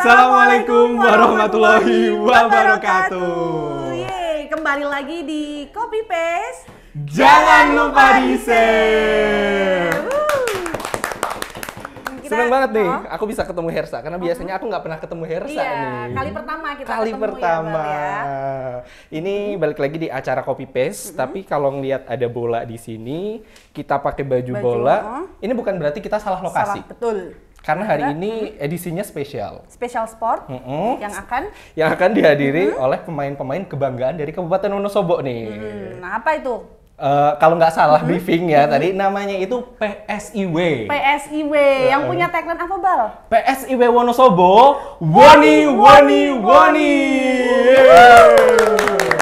Assalamualaikum warahmatullahi wabarakatuh. Yeay, kembali lagi di Copy Paste. Jangan lupa di share. Seneng banget nih, oh. aku bisa ketemu Hersa karena oh. biasanya aku nggak pernah ketemu Hersa iya, nih. kali pertama kita kali ketemu pertama. Ya, ya, pertama. Ini balik lagi di acara copy paste, uh mm-hmm. -huh. tapi kalau ngelihat ada bola di sini, kita pakai baju, baju bola. Oh. Ini bukan berarti kita salah lokasi. Salah, betul karena hari ini edisinya spesial. Spesial sport mm -hmm. yang akan yang akan dihadiri mm -hmm. oleh pemain-pemain kebanggaan dari Kabupaten Wonosobo nih. Hmm, nah apa itu? Uh, kalau nggak salah mm-hmm. briefing ya mm-hmm. tadi namanya itu PSIW. PSIW uh, yang punya tagline apa bal? PSIW Wonosobo, Wani Wani Wani. Wani. Wani. Wani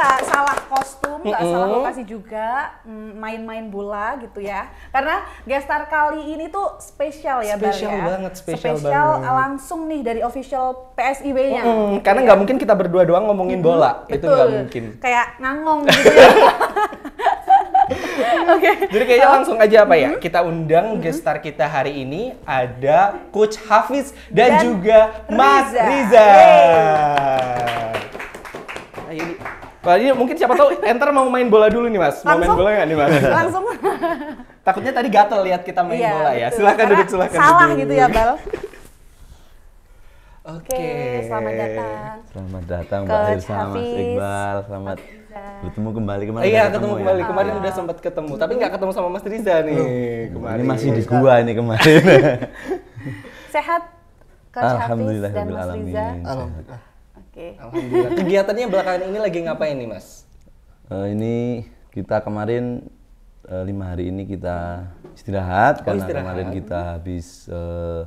nggak salah kostum, nggak mm -hmm. salah lokasi juga, mm, main-main bola gitu ya. Karena gestar kali ini tuh spesial ya, spesial ya. banget, spesial, spesial banget. langsung nih dari official PSIB-nya. Mm -hmm. Gitu Karena ya. nggak ya. mungkin kita berdua doang ngomongin mm -hmm. bola, itu nggak mungkin. Kayak ngangong gitu. ya. okay. Jadi kayaknya langsung aja apa ya? Mm -hmm. Kita undang mm -hmm. gestar kita hari ini ada Coach Hafiz dan, dan juga Riza. Mas Riza. Riza. Hey. Ayo, Wah, ini mungkin siapa tahu Enter mau main bola dulu nih mas. Mau langsung, main bola nggak nih mas? Langsung. Takutnya tadi gatel lihat kita main iya, bola ya. Silahkan duduk, silahkan salah gitu ya Bal. Oke, okay. selamat datang. Selamat datang Mbak Irsa, Mas Iqbal. Selamat bertemu kembali kemarin. Iya, ketemu ya? kembali. Ya? Kemarin ah. udah sempat ketemu, tapi nggak ketemu sama Mas Riza nih. Kemarin. Ini masih di iya. gua ini kemarin. Sehat Coach Hafiz dan Mas Riza. Alhamdulillah. Oke. Okay. Kegiatannya belakangan ini lagi ngapain nih Mas? Uh, ini kita kemarin uh, lima hari ini kita istirahat oh, karena istirahat. kemarin kita habis uh,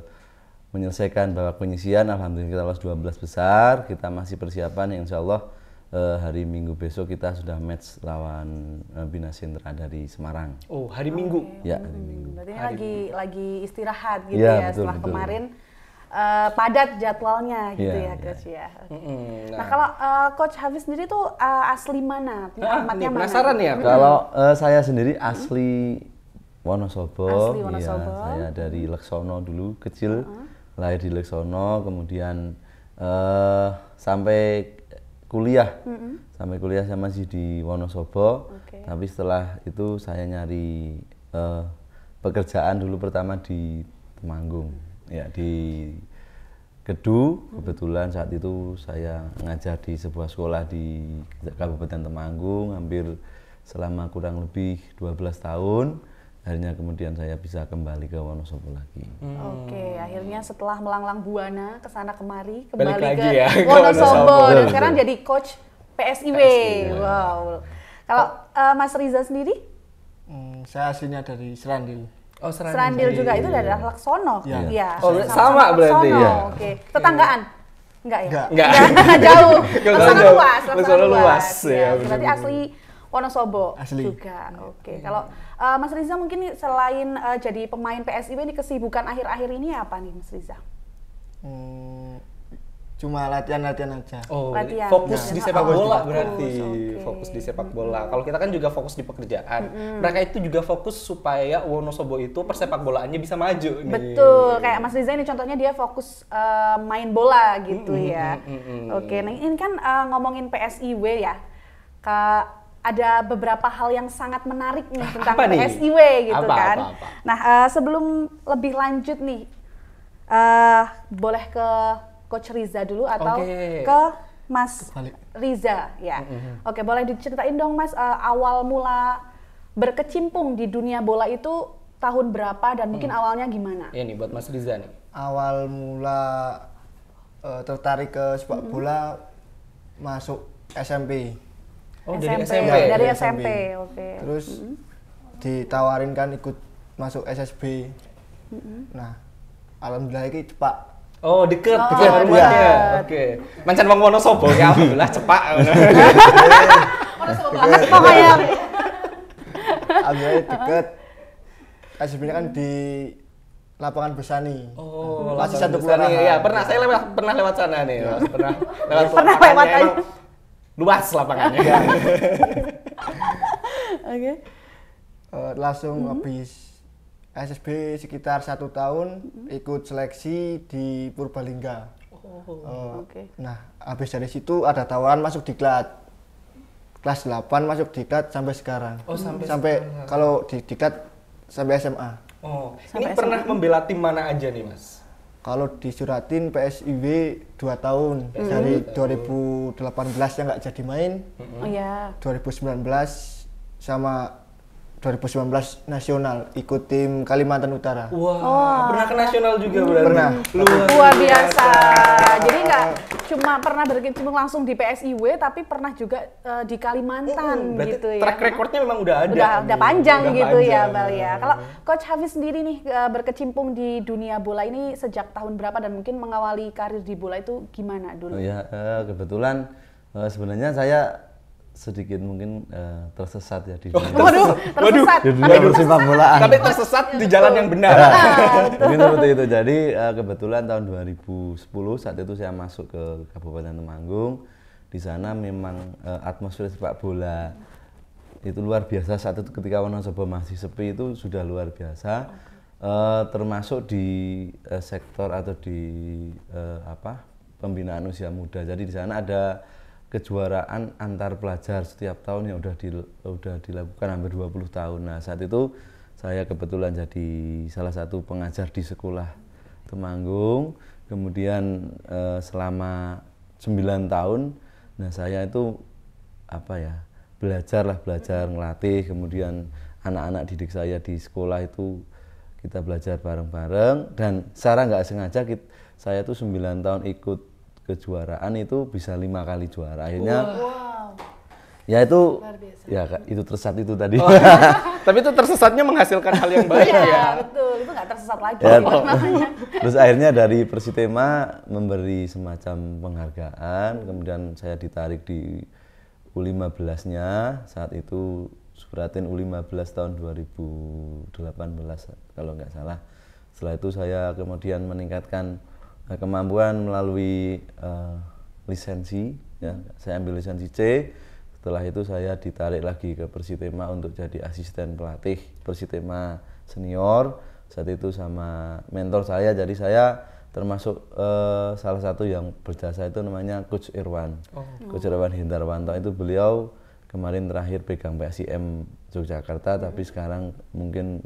menyelesaikan babak penyisian. Alhamdulillah kita lolos 12 besar. Kita masih persiapan yang insya Allah uh, hari Minggu besok kita sudah match lawan uh, Bina Sintra dari Semarang. Oh, hari Minggu. Ya, hari Minggu. Berarti hari lagi minggu. lagi istirahat gitu ya, ya betul, setelah betul. kemarin uh, padat jadwalnya gitu yeah, ya coach iya. ya. Okay. Mm nah. nah kalau uh, coach Hafiz sendiri tuh uh, asli mana? Ah, Alamatnya ah, mana? Penasaran ya. Mm Kalau uh, saya sendiri asli Wonosobo. Asli iya, Wonosobo. Ya, saya dari Leksono dulu kecil. mm. Lahir di Leksono kemudian uh, sampai kuliah. Mm -hmm. Sampai kuliah saya masih di Wonosobo. Okay. Tapi setelah itu saya nyari uh, pekerjaan dulu pertama di Temanggung. Mm ya di Kedu kebetulan saat itu saya ngajar di sebuah sekolah di Kabupaten Temanggung hampir selama kurang lebih 12 tahun akhirnya kemudian saya bisa kembali ke Wonosobo lagi. Hmm. Oke, akhirnya setelah melanglang buana ke sana kemari kembali Balik lagi ke, ya, Wonosobo. ke Wonosobo dan sekarang jadi coach PSIW. PSIW. Wow. Kalau uh, Mas Riza sendiri? Hmm, saya aslinya dari Serandil. Oh, Serandil, Serandil juga itu adalah Laksono. Iya. Ya. Oh, sama, sama, sama laksono. berarti ya. Oke. Iya. Okay. Tetanggaan. Enggak ya? Enggak. Enggak jauh. Laksono luas, Laksono luas. luas. Ya, ya berarti asli Wonosobo Asli. juga. Oke. Okay. Kalau uh, Mas Riza mungkin selain uh, jadi pemain PSIB ini kesibukan akhir-akhir ini apa nih Mas Riza? Hmm, cuma latihan-latihan aja. Oh, latihan. fokus nah, di sepak bola, bola berarti. Okay. Fokus di sepak bola. Kalau kita kan juga fokus di pekerjaan. hmm Mereka itu juga fokus supaya Wonosobo itu persepak bolaannya bisa maju nih. Betul. Kayak Mas Riza ini contohnya dia fokus uh, main bola gitu hmm ya. Mm-hmm. Oke, nah ini kan uh, ngomongin PSIW ya. Ke ada beberapa hal yang sangat menarik nih tentang apa PSIW nih? gitu apa, kan. Apa, apa, apa. Nah, uh, sebelum lebih lanjut nih uh, boleh ke Coach Riza dulu atau okay. ke Mas Kebalik. Riza ya. Mm -hmm. Oke, boleh diceritain dong Mas uh, awal mula berkecimpung di dunia bola itu tahun berapa dan mungkin hmm. awalnya gimana? Iya nih buat Mas Riza nih. Awal mula uh, tertarik ke sepak mm -hmm. bola masuk SMP. Oh, SMP. dari SMP. Ya, dari SMP, SMP. oke. Okay. Terus mm -hmm. ditawarin kan ikut masuk SSB. Mm -hmm. Nah, alhamdulillah ini cepat Oh, deket, oh, deket rumahnya. Ya. Oke. Okay. Mancan wong Wonosobo ya alhamdulillah cepak. Wonosobo banget pokoknya. Alhamdulillah deket. Kan sebenarnya kan di lapangan Besani. Oh, masih satu kelurahan. Iya, pernah saya lewat pernah lewat sana nih. Ya. Pernah lewat pernah lewat aja. Luas lapangannya. Iya. Oke. Okay. Uh, eh, langsung mm -hmm. habis SSB sekitar satu tahun hmm. ikut seleksi di Purbalingga. Oh, uh, eh, okay. Nah, habis dari situ ada tawaran masuk diklat. Kelas 8 masuk diklat sampai sekarang. Oh, sampai, sampai sekarang. kalau di diklat sampai SMA. Oh, sampai ini SMA. pernah membela tim mana aja nih, Mas? Kalau di Suratin PSIW dua tahun hmm. dari 2018 yang nggak jadi main. Hmm. Oh ya. 2019 sama 2019 nasional ikut tim Kalimantan Utara. Wah, wow, oh. pernah ke nasional juga berarti. Pernah. Luar, Luar biasa. Jadi nggak cuma pernah berkecimpung langsung di PSIW tapi pernah juga uh, di Kalimantan hmm, gitu ya. Track recordnya memang udah ada. Udah, udah panjang gitu ya, udah gitu panjang. ya, Bal ya. Kalau Coach Hafiz sendiri nih eh, berkecimpung di dunia bola ini sejak tahun berapa dan mungkin mengawali karir di bola itu gimana dulu? Oh ya, eh, kebetulan sebenarnya saya sedikit mungkin uh, tersesat ya di dunia. Waduh, waduh, tersesat. Di dunia Tapi tersesat, Tapi tersesat di jalan yang benar. Nah, ah, mungkin seperti itu. Jadi uh, kebetulan tahun 2010 saat itu saya masuk ke Kabupaten Temanggung. Di sana memang uh, atmosfer sepak bola itu luar biasa saat itu ketika Wonosobo masih sepi itu sudah luar biasa. Uh, termasuk di uh, sektor atau di uh, apa pembinaan usia muda. Jadi di sana ada kejuaraan antar pelajar setiap tahun yang udah di, udah dilakukan hampir 20 tahun. Nah, saat itu saya kebetulan jadi salah satu pengajar di sekolah Temanggung. Kemudian eh, selama 9 tahun nah saya itu apa ya? belajarlah belajar ngelatih kemudian anak-anak didik saya di sekolah itu kita belajar bareng-bareng dan secara nggak sengaja kita, saya tuh 9 tahun ikut kejuaraan itu bisa lima kali juara akhirnya wow. ya itu ya itu tersesat itu tadi oh, iya. tapi itu tersesatnya menghasilkan hal yang baik ya, ya betul itu nggak tersesat lagi ya, oh. terus akhirnya dari Persitema memberi semacam penghargaan kemudian saya ditarik di U15 nya saat itu Supratin U15 tahun 2018 kalau nggak salah setelah itu saya kemudian meningkatkan Nah, kemampuan melalui uh, lisensi, ya. saya ambil lisensi C. Setelah itu saya ditarik lagi ke Persitema untuk jadi asisten pelatih Persitema senior. Saat itu sama mentor saya, jadi saya termasuk uh, salah satu yang berjasa itu namanya Coach Irwan. Oh. Coach Irwan Hindarwanto itu beliau kemarin terakhir pegang PSIM Yogyakarta, hmm. tapi sekarang mungkin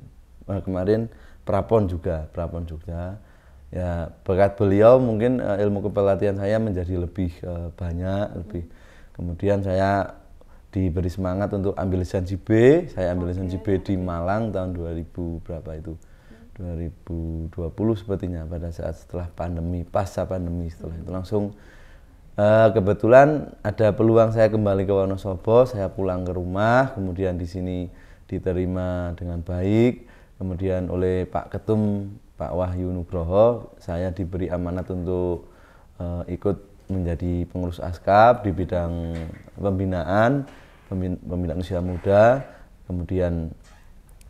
eh, kemarin Prapon juga, Prapon Jogja ya berkat beliau mungkin uh, ilmu kepelatihan saya menjadi lebih uh, banyak lebih kemudian saya diberi semangat untuk ambil lisensi B saya ambil lisensi B di Malang tahun 2000 berapa itu 2020 sepertinya pada saat setelah pandemi pasca pandemi setelah itu langsung uh, kebetulan ada peluang saya kembali ke Wonosobo saya pulang ke rumah kemudian di sini diterima dengan baik kemudian oleh Pak Ketum Pak Wahyu Nugroho saya diberi amanat untuk uh, ikut menjadi pengurus ASKAP di bidang pembinaan pembinaan usia muda kemudian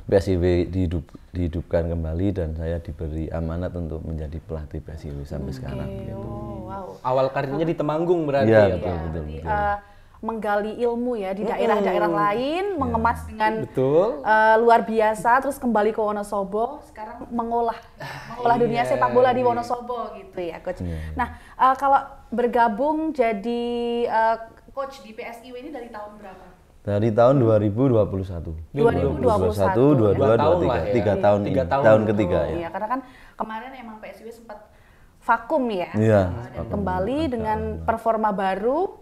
PSIW dihidup, dihidupkan kembali dan saya diberi amanat untuk menjadi pelatih PSIW sampai okay. sekarang gitu. wow. Awal karirnya di Temanggung berarti ya, ya Betul, betul, betul. Uh, menggali ilmu ya di daerah-daerah lain, ya. mengemas dengan Betul. Uh, luar biasa, terus kembali ke Wonosobo, sekarang mengolah mengolah ah, dunia iya, sepak bola di iya. Wonosobo gitu ya, coach. Iya. Nah, uh, kalau bergabung jadi uh, coach di PSIW ini dari tahun berapa? Dari tahun 2021. 2021, 2023, 22, 23, 3 tahun, tiga tahun, tahun ketiga ya. ya. Karena kan kemarin emang PSIW sempat vakum ya, ya dan vakum. kembali dengan performa baru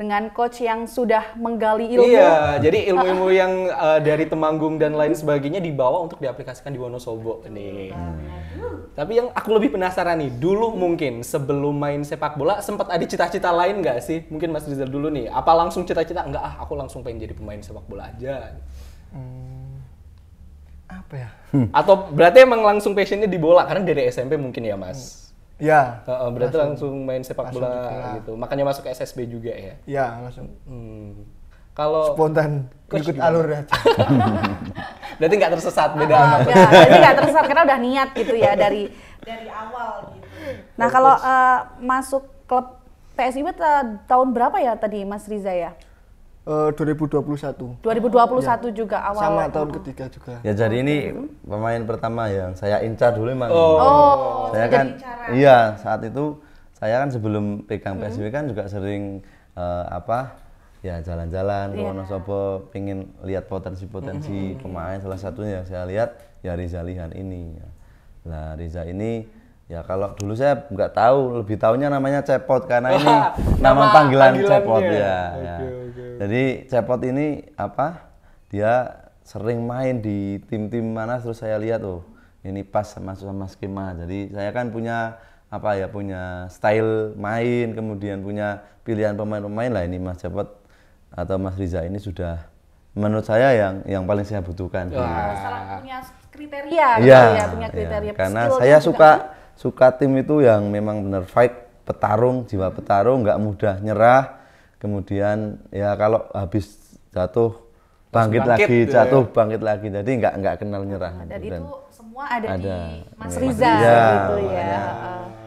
dengan coach yang sudah menggali ilmu. Iya, jadi ilmu-ilmu yang uh, dari Temanggung dan lain sebagainya dibawa untuk diaplikasikan di Wonosobo nih. Tapi yang aku lebih penasaran nih, dulu mungkin sebelum main sepak bola sempat ada cita-cita lain nggak sih? Mungkin Mas Rizal dulu nih, apa langsung cita-cita enggak ah aku langsung pengen jadi pemain sepak bola aja. Hmm, apa ya? Atau berarti emang langsung passionnya di bola karena dari SMP mungkin ya Mas. Ya. Uh, uh, berarti langsung, langsung main sepak bola, gitu. Makanya masuk SSB juga ya? Ya langsung. Hmm. Kalau spontan ikut juga. alur ya. berarti nggak tersesat beda oh, sama. Ya, berarti nggak tersesat karena udah niat gitu ya dari dari awal. Gitu. Nah kalau uh, masuk klub PSIB tahun berapa ya tadi Mas Riza ya? Uh, 2021. 2021 ya. juga awal. Sama tahun oh. ketiga juga. Ya jadi ini hmm. pemain pertama yang saya incar dulu memang. Oh. oh. Saya kan incaran. iya saat itu saya kan sebelum pegang PSB hmm. kan juga sering uh, apa ya jalan-jalan yeah. ke iya. Wonosobo pingin lihat potensi-potensi hmm. pemain salah satunya yang saya lihat ya Lihan ini. Nah Riza ini Ya kalau dulu saya nggak tahu, lebih tahunya namanya cepot karena ini nama, nama panggilan cepot ya. Okay, ya. Okay. Jadi cepot ini apa? Dia sering main di tim-tim mana terus saya lihat oh ini pas sama sama skema. Jadi saya kan punya apa ya punya style main, kemudian punya pilihan pemain-pemain lah ini Mas Cepot atau Mas Riza ini sudah menurut saya yang yang paling saya butuhkan. Iya. Gitu ya. Punya iya. kriteria, ya, ya, punya kriteria. Ya, karena saya suka suka tim itu yang memang benar fight petarung jiwa petarung nggak mudah nyerah kemudian ya kalau habis jatuh bangkit, bangkit lagi gitu ya. jatuh bangkit lagi jadi nggak nggak kenal nyerah Jadi dan, gitu. dan itu semua ada, ada di Mas iya. Riza ya, gitu ya, ya.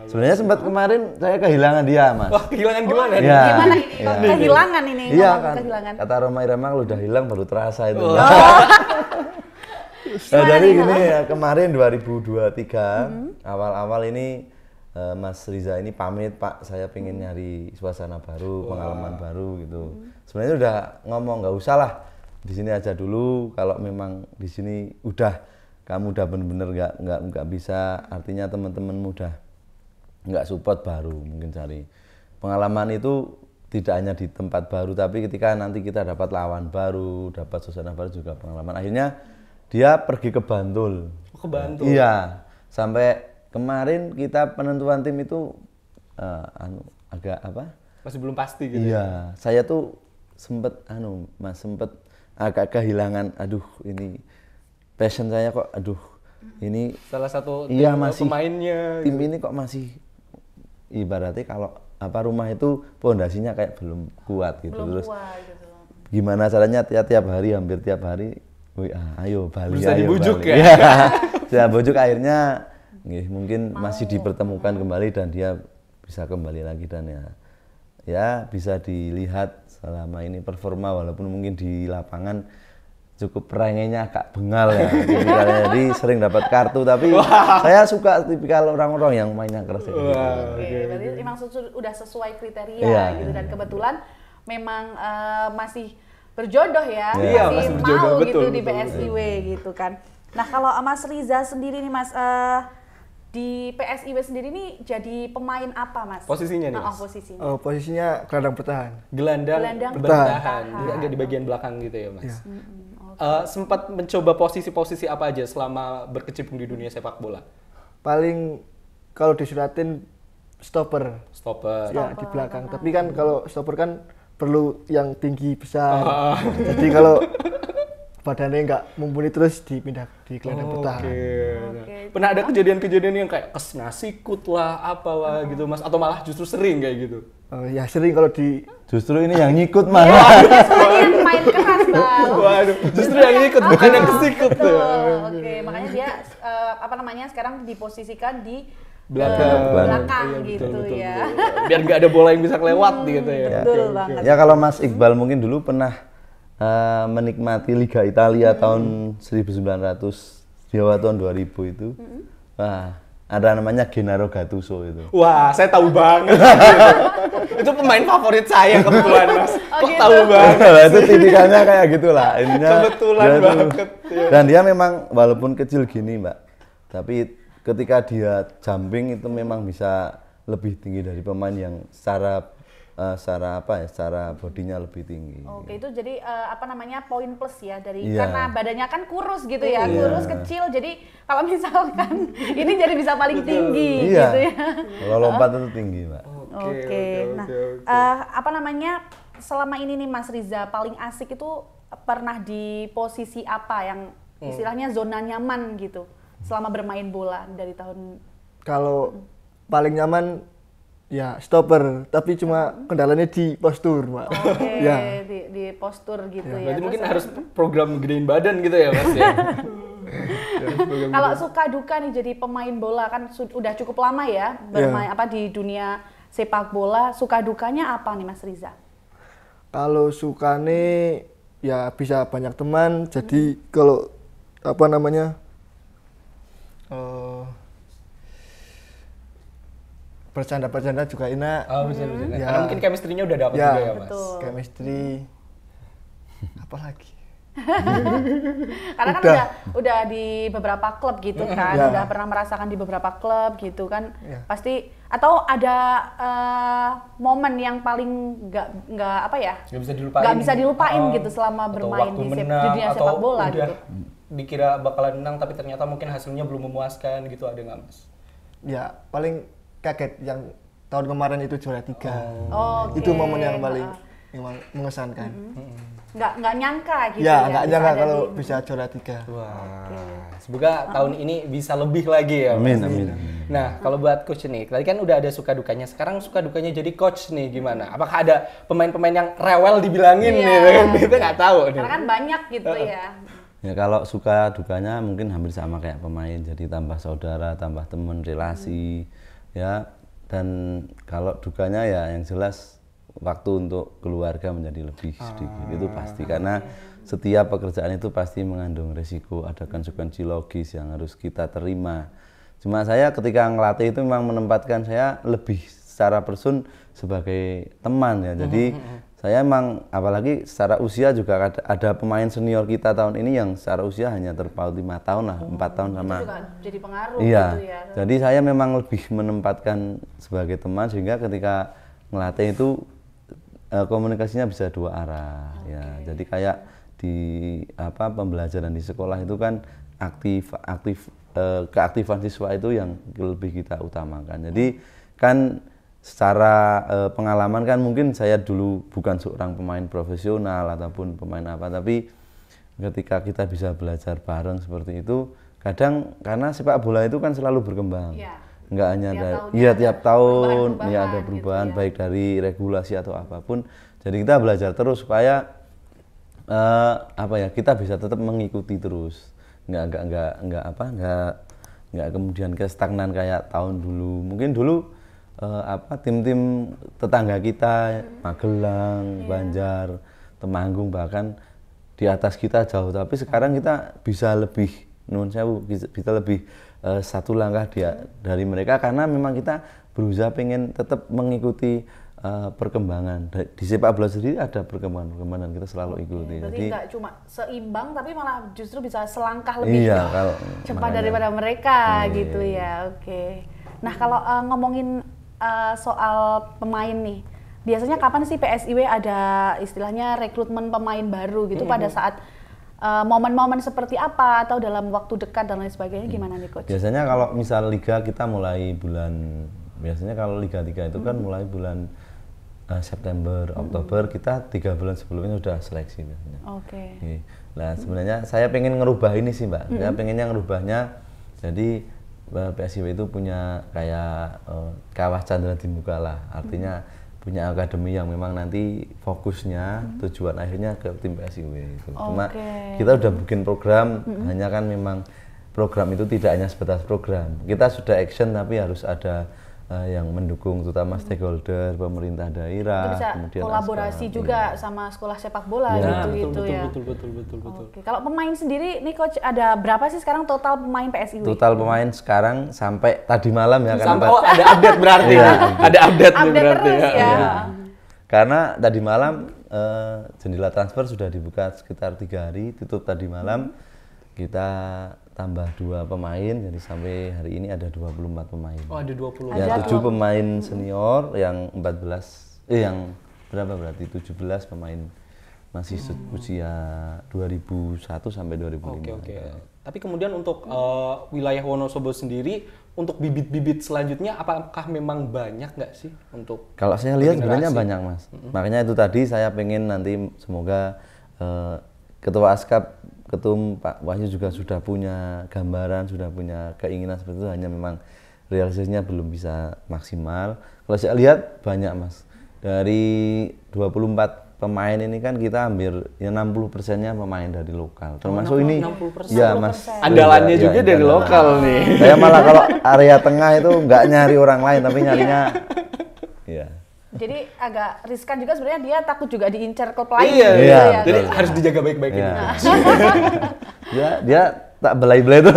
Sebenarnya sempat kemarin saya kehilangan dia, Mas. Wah, kehilangan gimana? Oh, ya. Gimana? Ya. Kehilangan ini. Iya kan. Kehilangan. Kata Roma Irama kalau udah hilang baru terasa itu. Oh. nah, dari gini ya kemarin 2023 tiga hmm. awal-awal mm -hmm. ini uh, Mas Riza ini pamit Pak saya pengen hmm. nyari suasana baru wow. pengalaman baru gitu mm-hmm. sebenarnya udah ngomong nggak usah lah di sini aja dulu kalau memang di sini udah kamu udah bener-bener nggak -bener nggak nggak bisa artinya teman-teman mudah nggak support baru mungkin cari pengalaman itu tidak hanya di tempat baru tapi ketika nanti kita dapat lawan baru dapat suasana baru juga pengalaman akhirnya dia pergi ke Bantul. Oh, ke Bantul. Iya. Sampai kemarin kita penentuan tim itu uh, anu agak apa? Masih belum pasti gitu. Ya? Iya, saya tuh sempet anu Mas sempet agak kehilangan aduh ini passion saya kok aduh ini salah satu iya, tim iya, masih, pemainnya tim gitu. ini kok masih ibaratnya kalau apa rumah itu pondasinya kayak belum kuat gitu belum terus kuat, gitu. gimana caranya tiap-tiap hari hampir tiap hari WA, ah, ayo Bali, Bisa ayo dibujuk Bali. ya. ya saya bujuk akhirnya nggih, mungkin Mau. masih dipertemukan kembali dan dia bisa kembali lagi dan ya ya bisa dilihat selama ini performa walaupun mungkin di lapangan cukup rengenya agak bengal ya Jadi, jadi sering dapat kartu tapi wow. saya suka tipikal orang-orang yang mainnya keras wow, gitu. oke okay, berarti memang sudah sesuai kriteria ya, gitu dan kebetulan memang uh, masih berjodoh ya, yeah. masih, masih berjodoh, mau betul, gitu betul, di PSIW betul. gitu kan. Nah kalau Mas Riza sendiri nih Mas, uh, di PSIW sendiri nih jadi pemain apa mas? Posisinya nih oh, mas? Oh, posisinya. Oh, posisinya gelandang pertahan, Gelandang, gelandang di bagian belakang gitu ya mas. Ya. okay. uh, eh, sempat mencoba posisi-posisi apa aja selama berkecimpung di dunia sepak bola? Paling kalau disuratin stopper. Stopper. Ya stopper. di belakang. Nah. Tapi kan kalau stopper kan perlu yang tinggi besar. Uh. Jadi kalau badannya nggak mumpuni terus dipindah di gelandang oh, bertahan. Okay. Ya. Okay. Pernah ada kejadian-kejadian yang kayak kesenasikut lah apa lah oh. gitu mas atau malah justru sering kayak gitu? Uh, ya sering kalau di justru ini yang nyikut mas iya, justru yang main keras mas. Waduh, justru, yang nyikut bukan yang kesikut. Oke, makanya dia uh, apa namanya sekarang diposisikan di Iya, belakang, belakang, belakang iya, belakang gitu betul, ya. Betul, Biar nggak ada bola yang bisa lewat hmm, gitu ya. Betul ya. banget. Ya kalau Mas Iqbal mungkin dulu pernah uh, menikmati Liga Italia hmm. tahun 1900 Jawa tahun 2000 itu. Hmm. Wah, ada namanya Gennaro Gattuso itu. Wah, saya tahu banget. itu pemain favorit saya kebetulan, Mas. Oh, Kok gitu. tahu banget. itu tipikalnya kayak gitulah. lah. kebetulan banget. Itu. Iya. Dan dia memang walaupun kecil gini, Mbak, tapi ketika dia jumping itu memang bisa lebih tinggi dari pemain yang secara uh, secara apa ya secara bodinya lebih tinggi. Oke, itu jadi uh, apa namanya poin plus ya dari yeah. karena badannya kan kurus gitu ya, yeah. kurus kecil. Jadi kalau misalkan ini jadi bisa paling tinggi yeah. gitu ya. Kalau lompat itu tinggi, Mbak. Oke. Okay, okay. okay, nah, okay, okay. Uh, eh, apa namanya selama ini nih Mas Riza paling asik itu pernah di posisi apa yang hmm. istilahnya zona nyaman gitu? selama bermain bola dari tahun kalau hmm. paling nyaman ya stopper tapi cuma hmm. kendalanya di postur pak oke okay, ya. di, di postur gitu ya, ya. berarti mungkin harus program gedein badan gitu ya mas ya kalau suka duka nih jadi pemain bola kan sudah cukup lama ya bermain yeah. apa di dunia sepak bola suka dukanya apa nih mas Riza kalau suka nih ya bisa banyak teman jadi hmm. kalau apa namanya bercanda eh, bercanda-bercanda juga ina Oh, bercanda-bercanda. Hmm. Ya. mungkin chemistry-nya udah dapet ya, juga ya, Mas. Betul. Chemistry. lagi Karena kan udah. udah di beberapa klub gitu ya. kan, ya. udah pernah merasakan di beberapa klub gitu kan. Ya. Pasti atau ada uh, momen yang paling nggak nggak apa ya? Nggak bisa dilupain. gak bisa dilupain oh, gitu selama bermain di, dunia sepak bola udah, gitu dikira bakalan menang tapi ternyata mungkin hasilnya belum memuaskan gitu ada nggak mas? Ya paling kaget yang tahun kemarin itu juara tiga. Oh. Okay. Itu momen yang paling memang mengesankan. Nggak nggak nyangka gitu. Ya, ya nggak nyangka kalau di... bisa juara tiga. Wah. Okay. Semoga uh tahun ini bisa lebih lagi ya. Amin amin. amin. Nah, kalau buat coach nih, tadi kan udah ada suka dukanya. Sekarang suka dukanya jadi coach nih gimana? Apakah ada pemain-pemain yang rewel dibilangin yeah. nih? Gitu kan? Kita nggak tahu. Karena kan banyak gitu ya ya kalau suka dukanya mungkin hampir sama kayak pemain jadi tambah saudara tambah temen relasi hmm. ya dan kalau dukanya ya yang jelas waktu untuk keluarga menjadi lebih sedikit ah, itu pasti karena setiap pekerjaan itu pasti mengandung risiko ada konsekuensi logis yang harus kita terima cuma saya ketika ngelatih itu memang menempatkan saya lebih secara person sebagai teman ya jadi hmm, hmm, hmm saya emang apalagi secara usia juga ada, ada pemain senior kita tahun ini yang secara usia hanya terpaut lima tahun lah empat hmm, tahun sama itu juga jadi pengaruh iya gitu ya. jadi saya memang lebih menempatkan sebagai teman sehingga ketika ngelatih itu e, komunikasinya bisa dua arah okay. ya jadi kayak di apa pembelajaran di sekolah itu kan aktif aktif e, keaktifan siswa itu yang lebih kita utamakan jadi kan secara e, pengalaman kan mungkin saya dulu bukan seorang pemain profesional ataupun pemain apa tapi ketika kita bisa belajar bareng seperti itu kadang karena sepak bola itu kan selalu berkembang ya. nggak hanya tiap dari iya, tiap tahun perubahan, ya ada perubahan gitu, ya. baik dari regulasi atau apapun jadi kita belajar terus supaya e, apa ya kita bisa tetap mengikuti terus nggak nggak nggak nggak apa nggak nggak kemudian ke stagnan kayak tahun dulu mungkin dulu uh, apa tim-tim tetangga kita Magelang, iya. Banjar, Temanggung bahkan di atas kita jauh tapi sekarang kita bisa lebih nuan sewu kita lebih uh, satu langkah dia iya. dari mereka karena memang kita berusaha pengen tetap mengikuti Uh, perkembangan di sepak bola sendiri ada perkembangan perkembangan kita selalu ikuti tapi jadi nggak cuma seimbang tapi malah justru bisa selangkah lebih iya kalau cepat makanya. daripada mereka Iya. iya gitu ya oke nah kalau uh, ngomongin uh, soal pemain nih. Biasanya kapan sih PSIW ada istilahnya rekrutmen pemain baru gitu -hmm. pada saat uh, momen-momen seperti apa atau dalam waktu dekat dan lain sebagainya gimana nih coach? Biasanya kalau misal liga kita mulai bulan biasanya kalau liga tiga itu -hmm. kan mulai bulan uh, September, -hmm. Oktober kita tiga bulan sebelumnya sudah seleksi biasanya. Oke. Okay. Nah sebenarnya -hmm. saya pengen ngerubah ini sih mbak. -hmm. Saya pengennya ngerubahnya jadi PSIW itu punya kayak uh, kawah Chandra muka lah artinya hmm punya akademi yang memang nanti fokusnya hmm. tujuan akhirnya ke tim PSIW itu. Okay. Cuma kita udah bikin program hmm. hanya kan memang program itu tidak hanya sebatas program. Kita sudah action tapi harus ada uh, yang mendukung terutama hmm. stakeholder pemerintah daerah bisa kemudian kolaborasi juga iya. sama sekolah sepak bola ya, gitu betul, gitu betul, ya betul betul betul betul okay. kalau pemain sendiri nih coach ada berapa sih sekarang total pemain PSI total pemain sekarang sampai tadi malam ya kan oh, ada update berarti ya, iya, ada update, update berarti terus ya, ya. Iya. karena tadi malam uh, jendela transfer sudah dibuka sekitar tiga hari tutup tadi malam hmm. kita tambah dua pemain jadi sampai hari ini ada 24 pemain. Oh, ada 20. Ya, 7 pemain senior yang 14 eh yang berapa berarti 17 pemain masih hmm. usia 2001 sampai 2005. Oke, okay, oke. Okay. Tapi kemudian untuk uh, wilayah Wonosobo sendiri untuk bibit-bibit selanjutnya apakah memang banyak nggak sih untuk Kalau saya lihat sebenarnya banyak, Mas. -hmm. Makanya itu tadi saya pengen nanti semoga uh, ketua ASKAP ketum Pak Wahyu juga sudah punya gambaran, sudah punya keinginan seperti itu, hanya memang realisasinya belum bisa maksimal. Kalau saya lihat banyak mas, dari 24 pemain ini kan kita hampir ya 60 persennya pemain dari lokal. Oh, Termasuk oh, 60, ini 60%. ya mas. Andalannya ya, juga ya, dari lokal nih. Saya malah kalau area tengah itu nggak nyari orang lain tapi nyarinya ya jadi agak riskan juga sebenarnya dia takut juga diincar klub lain. Iya, gitu iya. Ya. Jadi harus dijaga baik-baik iya. ini. Nah. dia dia tak belai-belai tuh.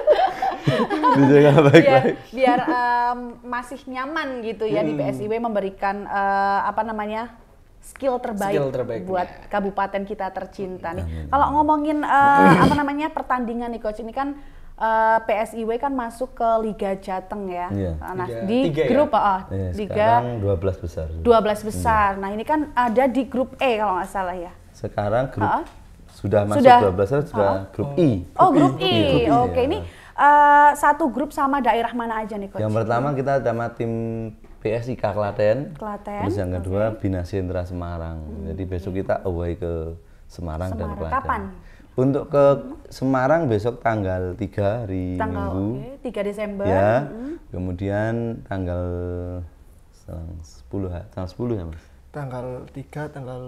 dijaga baik-baik. Iya, biar, biar um, masih nyaman gitu ya hmm. di PSIB memberikan uh, apa namanya skill terbaik, skill terbaik buat ya. kabupaten kita tercinta nih. Kalau ngomongin uh, apa namanya pertandingan nih coach ini kan uh, eh, PSIW kan masuk ke Liga Jateng ya. Iya. Eh, nah, Liga, di tiga ya? grup ya? oh, iya, Liga 12 besar. 12 iya. besar. Iya. Nah, ini kan ada di grup E kalau nggak salah ya. Sekarang grup uh -uh. sudah masuk sudah. 12 besar sudah uh -huh. grup oh. I. Oh, grup I. I. I. Iya. Oke, okay. ya. ini uh, satu grup sama daerah mana aja nih coach? Yang pertama kita sama tim PSIK Klaten. Klaten. Terus yang kedua okay. Bina Sentra Semarang. Hmm. Jadi besok kita away ke Semarang, Semarang. dan Klaten. Kapan? Untuk ke Semarang besok tanggal 3 hari tanggal, Minggu. Okay. 3 Desember. Ya. Hmm. Kemudian tanggal 10 ya, tanggal 10 ya, Mas? Tanggal 3 tanggal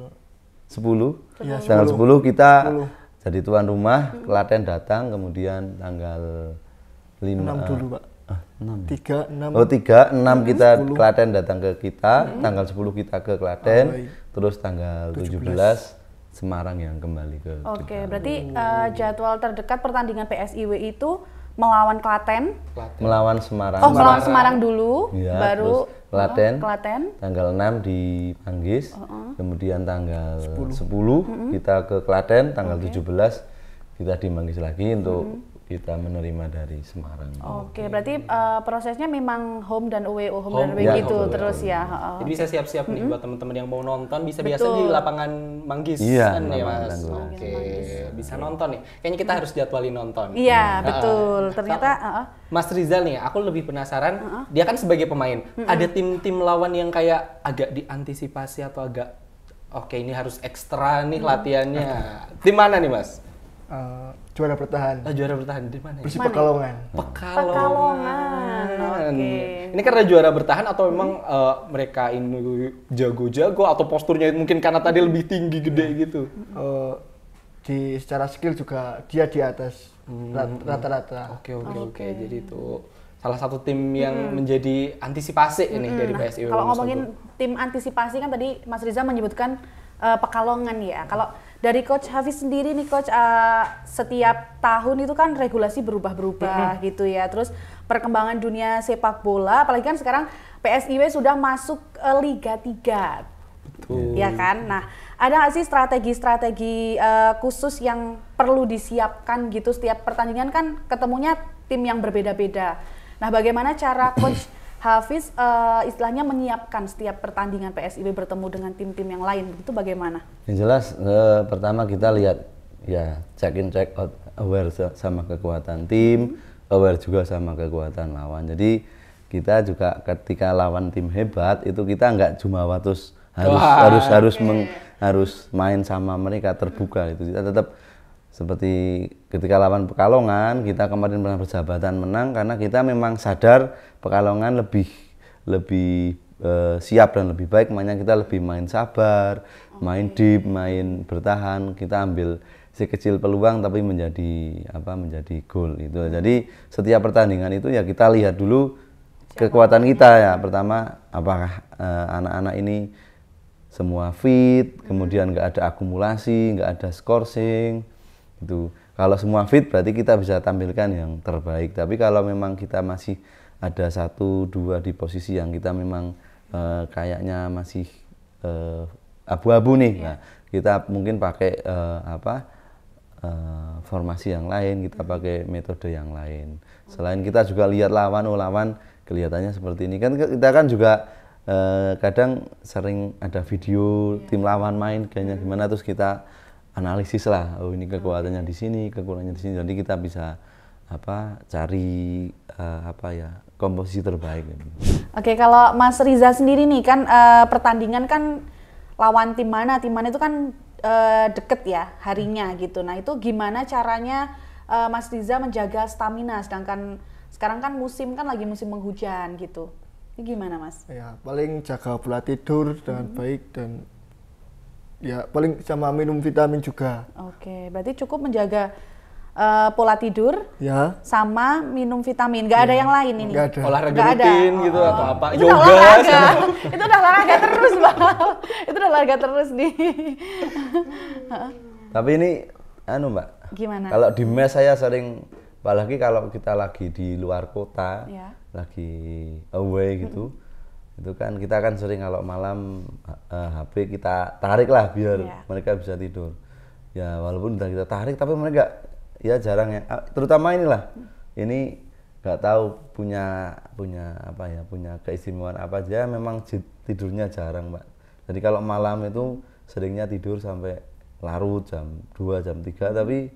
10. Ya, 10. tanggal 10, kita 10. jadi tuan rumah hmm. Klaten datang kemudian tanggal 5 6 dulu, Pak. Ah, 6. 3 6 Oh, 3 6 kita 10. Klaten datang ke kita, hmm. tanggal 10 kita ke Klaten, oh, terus tanggal 17, 17 Semarang yang kembali ke Oke, okay, berarti uh, jadwal terdekat pertandingan PSIW itu melawan Klaten, Klaten. melawan Semarang. Oh, melawan Semarang dulu, ya, baru Klaten, oh, Klaten. Tanggal 6 di Manggis. Uh -uh. Kemudian tanggal 10, 10 uh -uh. kita ke Klaten, tanggal okay. 17 kita di Manggis lagi untuk kita menerima dari Semarang. Oke, okay, berarti uh, prosesnya memang home dan away, oh, home, home dan away ya, gitu home, terus away. ya. Oh. Jadi bisa siap-siap mm -hmm. nih mm-hmm. buat teman-teman yang mau nonton bisa Betul. biasa di lapangan Manggis iya, kan ya Mas. Oke, okay. bisa nonton nih. Kayaknya kita harus jadwalin nonton. Iya, hmm. betul. Uh, Ternyata uh, Mas Rizal nih, aku lebih penasaran. Uh, uh. Dia kan sebagai pemain, uh, uh. ada tim-tim lawan yang kayak agak diantisipasi atau agak oke okay, ini harus ekstra nih latihannya. Di mana nih Mas? uh, juara bertahan. Oh, juara bertahan di mana? Ya? Persib ya? Pekalongan. Pekalongan. Pekalongan. Okay. Ini karena juara bertahan atau memang hmm. uh, mereka ini jago-jago atau posturnya mungkin karena tadi lebih tinggi gede hmm. gitu. Uh, di secara skill juga dia di atas hmm. rata-rata. Oke, oke, oke. Jadi itu salah satu tim yang hmm. menjadi antisipasi ini hmm. dari PSIW. kalau ngomongin tim antisipasi kan tadi Mas Riza menyebutkan uh, Pekalongan ya. Hmm. Kalau dari coach Hafiz sendiri nih coach uh, setiap tahun itu kan regulasi berubah-berubah mm -hmm. gitu ya. Terus perkembangan dunia sepak bola apalagi kan sekarang PSIW sudah masuk uh, Liga 3. Betul. Ya kan? Nah, ada nggak sih strategi-strategi uh, khusus yang perlu disiapkan gitu setiap pertandingan kan ketemunya tim yang berbeda-beda. Nah, bagaimana cara coach Hafiz uh, istilahnya menyiapkan setiap pertandingan PSIB bertemu dengan tim-tim yang lain itu bagaimana? Yang jelas uh, pertama kita lihat ya check in check out aware sama kekuatan tim, hmm. aware juga sama kekuatan lawan. Jadi kita juga ketika lawan tim hebat itu kita nggak cuma terus harus Wah. harus harus meng, harus main sama mereka terbuka itu kita tetap seperti ketika lawan Pekalongan kita kemarin pernah persahabatan menang karena kita memang sadar Pekalongan lebih lebih e, siap dan lebih baik makanya kita lebih main sabar okay. main deep main bertahan kita ambil si kecil peluang tapi menjadi apa menjadi gol itu hmm. jadi setiap pertandingan itu ya kita lihat dulu Siapa kekuatan kita ya pertama apakah eh, anak-anak ini semua fit kemudian hmm. nggak ada akumulasi nggak ada scoring itu kalau semua fit berarti kita bisa tampilkan yang terbaik tapi kalau memang kita masih ada satu dua di posisi yang kita memang eh, kayaknya masih abu eh, abu-abu nih yeah. nah, kita mungkin pakai eh, apa formasi yang lain kita hmm. pakai metode yang lain selain kita juga lihat lawan oh lawan kelihatannya seperti ini kan kita kan juga kadang sering ada video iya. tim lawan main kayaknya gimana terus kita analisis lah oh ini hmm. kekuatannya di sini kekurangannya di sini jadi kita bisa apa cari uh, apa ya komposisi terbaik Oke kalau Mas Riza sendiri nih kan uh, pertandingan kan lawan tim mana tim mana itu kan uh, deket ya harinya hmm. gitu nah itu gimana caranya uh, Mas Riza menjaga stamina sedangkan sekarang kan musim kan lagi musim menghujan gitu ini gimana Mas? Ya paling jaga pola tidur dengan hmm. baik dan ya paling sama minum vitamin juga oke berarti cukup menjaga uh, pola tidur ya sama minum vitamin Gak ya. ada yang lain ini Gak ada olahraga nggak rutin ada. gitu atau oh. apa itu yoga olahraga itu udah olahraga terus mbak. itu udah olahraga terus nih tapi ini anu mbak gimana kalau di mes saya sering apalagi kalau kita lagi di luar kota ya. lagi away gitu mm -hmm itu kan kita kan sering kalau malam uh, eh, HP kita tarik lah biar yeah. mereka bisa tidur ya walaupun udah kita tarik tapi mereka ya jarang ya ah, terutama inilah ini nggak tahu punya punya apa ya punya keistimewaan apa aja memang tidurnya jarang mbak jadi kalau malam itu seringnya tidur sampai larut jam 2 jam 3 tapi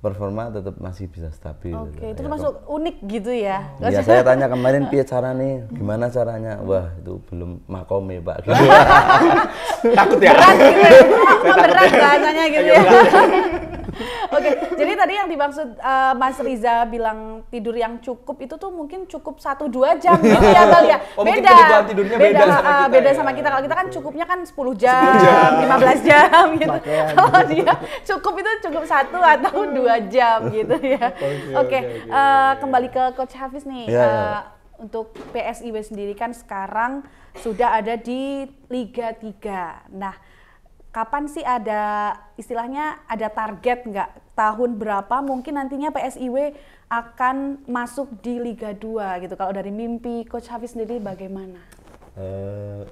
performa tetap masih bisa stabil. Oke, okay, itu ya, termasuk ya, unik gitu ya. Iya, saya tanya kemarin piye nih, gimana caranya? Wah, itu belum ya, Pak. Gitu. takut ya berat gitu ya berat ya. bahasanya gitu ya Oke, jadi tadi yang dimaksud uh, Mas Riza bilang tidur yang cukup itu tuh mungkin cukup satu dua jam gitu ya kali ya. Oh, beda. Oh, beda beda, beda sama eh, kita. Beda ya. sama ya. kita. Kalau kita kan cukupnya kan 10 jam, 10 jam. 15 jam gitu. Kalau dia oh, cukup itu cukup satu atau dua jam gitu ya. Oke, okay, uh, eh, kembali ke Coach Hafiz nih. Iya, iya. untuk PSIB sendiri kan sekarang sudah ada di Liga 3. Nah, kapan sih ada istilahnya ada target nggak tahun berapa mungkin nantinya PSIW akan masuk di Liga 2 gitu kalau dari mimpi coach Hafiz sendiri bagaimana? Uh,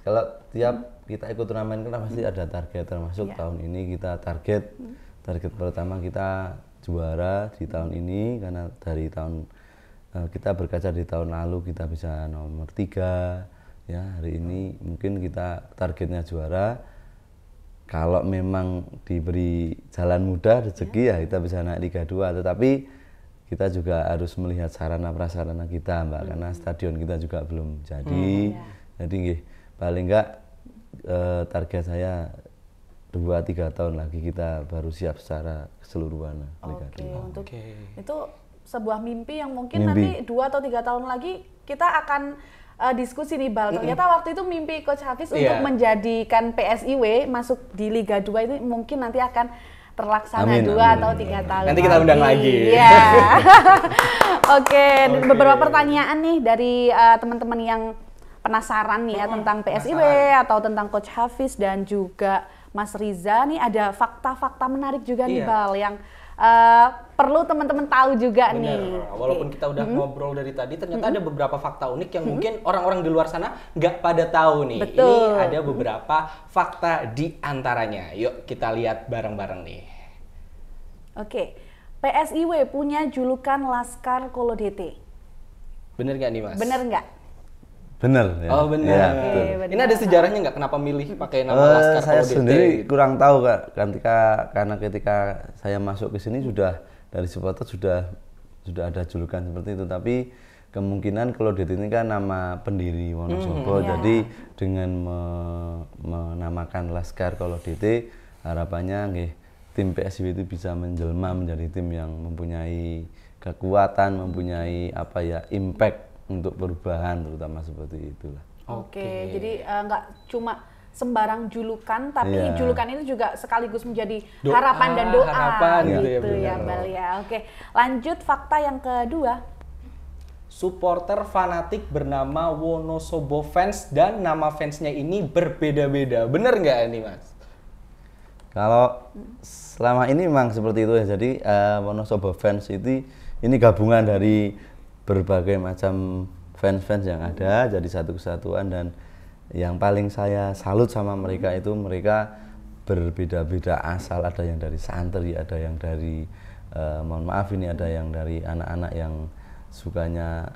kalau tiap kita ikut turnamen kan pasti hmm. ada target termasuk yeah. tahun ini kita target hmm. target pertama kita juara di tahun hmm. ini karena dari tahun eh, kita berkaca di tahun lalu kita bisa nomor tiga ya hari ini mungkin kita targetnya juara kalau memang diberi jalan mudah rezeki ya, ya kita bisa naik Liga 2 tetapi kita juga harus melihat sarana prasarana kita mbak hmm. karena stadion kita juga belum jadi hmm, ya. jadi gih, paling enggak eh, target saya dua tiga tahun lagi kita baru siap secara keseluruhan Liga okay, 2. okay. itu sebuah mimpi yang mungkin mimpi. nanti dua atau tiga tahun lagi kita akan uh, diskusi nih Bal. Ternyata mm -hmm. waktu itu mimpi Coach Hafiz yeah. untuk menjadikan PSIW masuk di Liga 2 itu mungkin nanti akan terlaksana amin, dua amin. atau tiga tahun. Nanti kita undang lagi. Iya. Oke, okay. okay. beberapa pertanyaan nih dari uh, teman-teman yang penasaran nih ya tentang PSIW penasaran. atau tentang Coach Hafiz dan juga Mas Riza nih ada fakta-fakta menarik juga yeah. nih iya. Bal yang uh, perlu teman-teman tahu juga Bener. nih. Walaupun okay. kita udah hmm ngobrol dari tadi, ternyata hmm ada beberapa fakta unik yang hmm mungkin orang-orang di luar sana nggak pada tahu nih. Betul. Ini ada beberapa hmm fakta di antaranya. Yuk kita lihat bareng-bareng nih. Oke, okay. PSIW punya julukan Laskar Kolodete. Bener nggak nih mas? Bener nggak? Bener. Ya. Oh bener. Ya, okay, Ini ada sejarahnya nggak kenapa milih pakai nama uh, Laskar Saya sendiri ya, gitu? kurang tahu kak. Ketika karena ketika saya masuk ke sini sudah dari supporter sudah sudah ada julukan seperti itu. Tapi kemungkinan kalau DT ini kan nama pendiri Wonosobo. Mm, Jadi dengan me menamakan Laskar kalau DT harapannya nih tim PSW itu bisa menjelma menjadi tim yang mempunyai kekuatan, mempunyai apa ya impact untuk perubahan terutama seperti itulah. Oke, okay. jadi eh, nggak uh, cuma sembarang julukan, tapi yeah. julukan itu juga sekaligus menjadi doa, harapan dan doa harapan, gitu, ya, ya, gitu benar. ya, ya. Oke, lanjut fakta yang kedua. Supporter fanatik bernama Wonosobo fans dan nama fansnya ini berbeda-beda. Bener nggak ini mas? Kalau selama ini memang seperti itu ya. Jadi uh, Wonosobo fans itu ini gabungan dari berbagai macam fans-fans yang ada hmm. jadi satu kesatuan dan yang paling saya salut sama mereka hmm. itu mereka berbeda-beda asal ada yang dari santri ada yang dari eh, mohon maaf ini ada yang dari anak-anak yang sukanya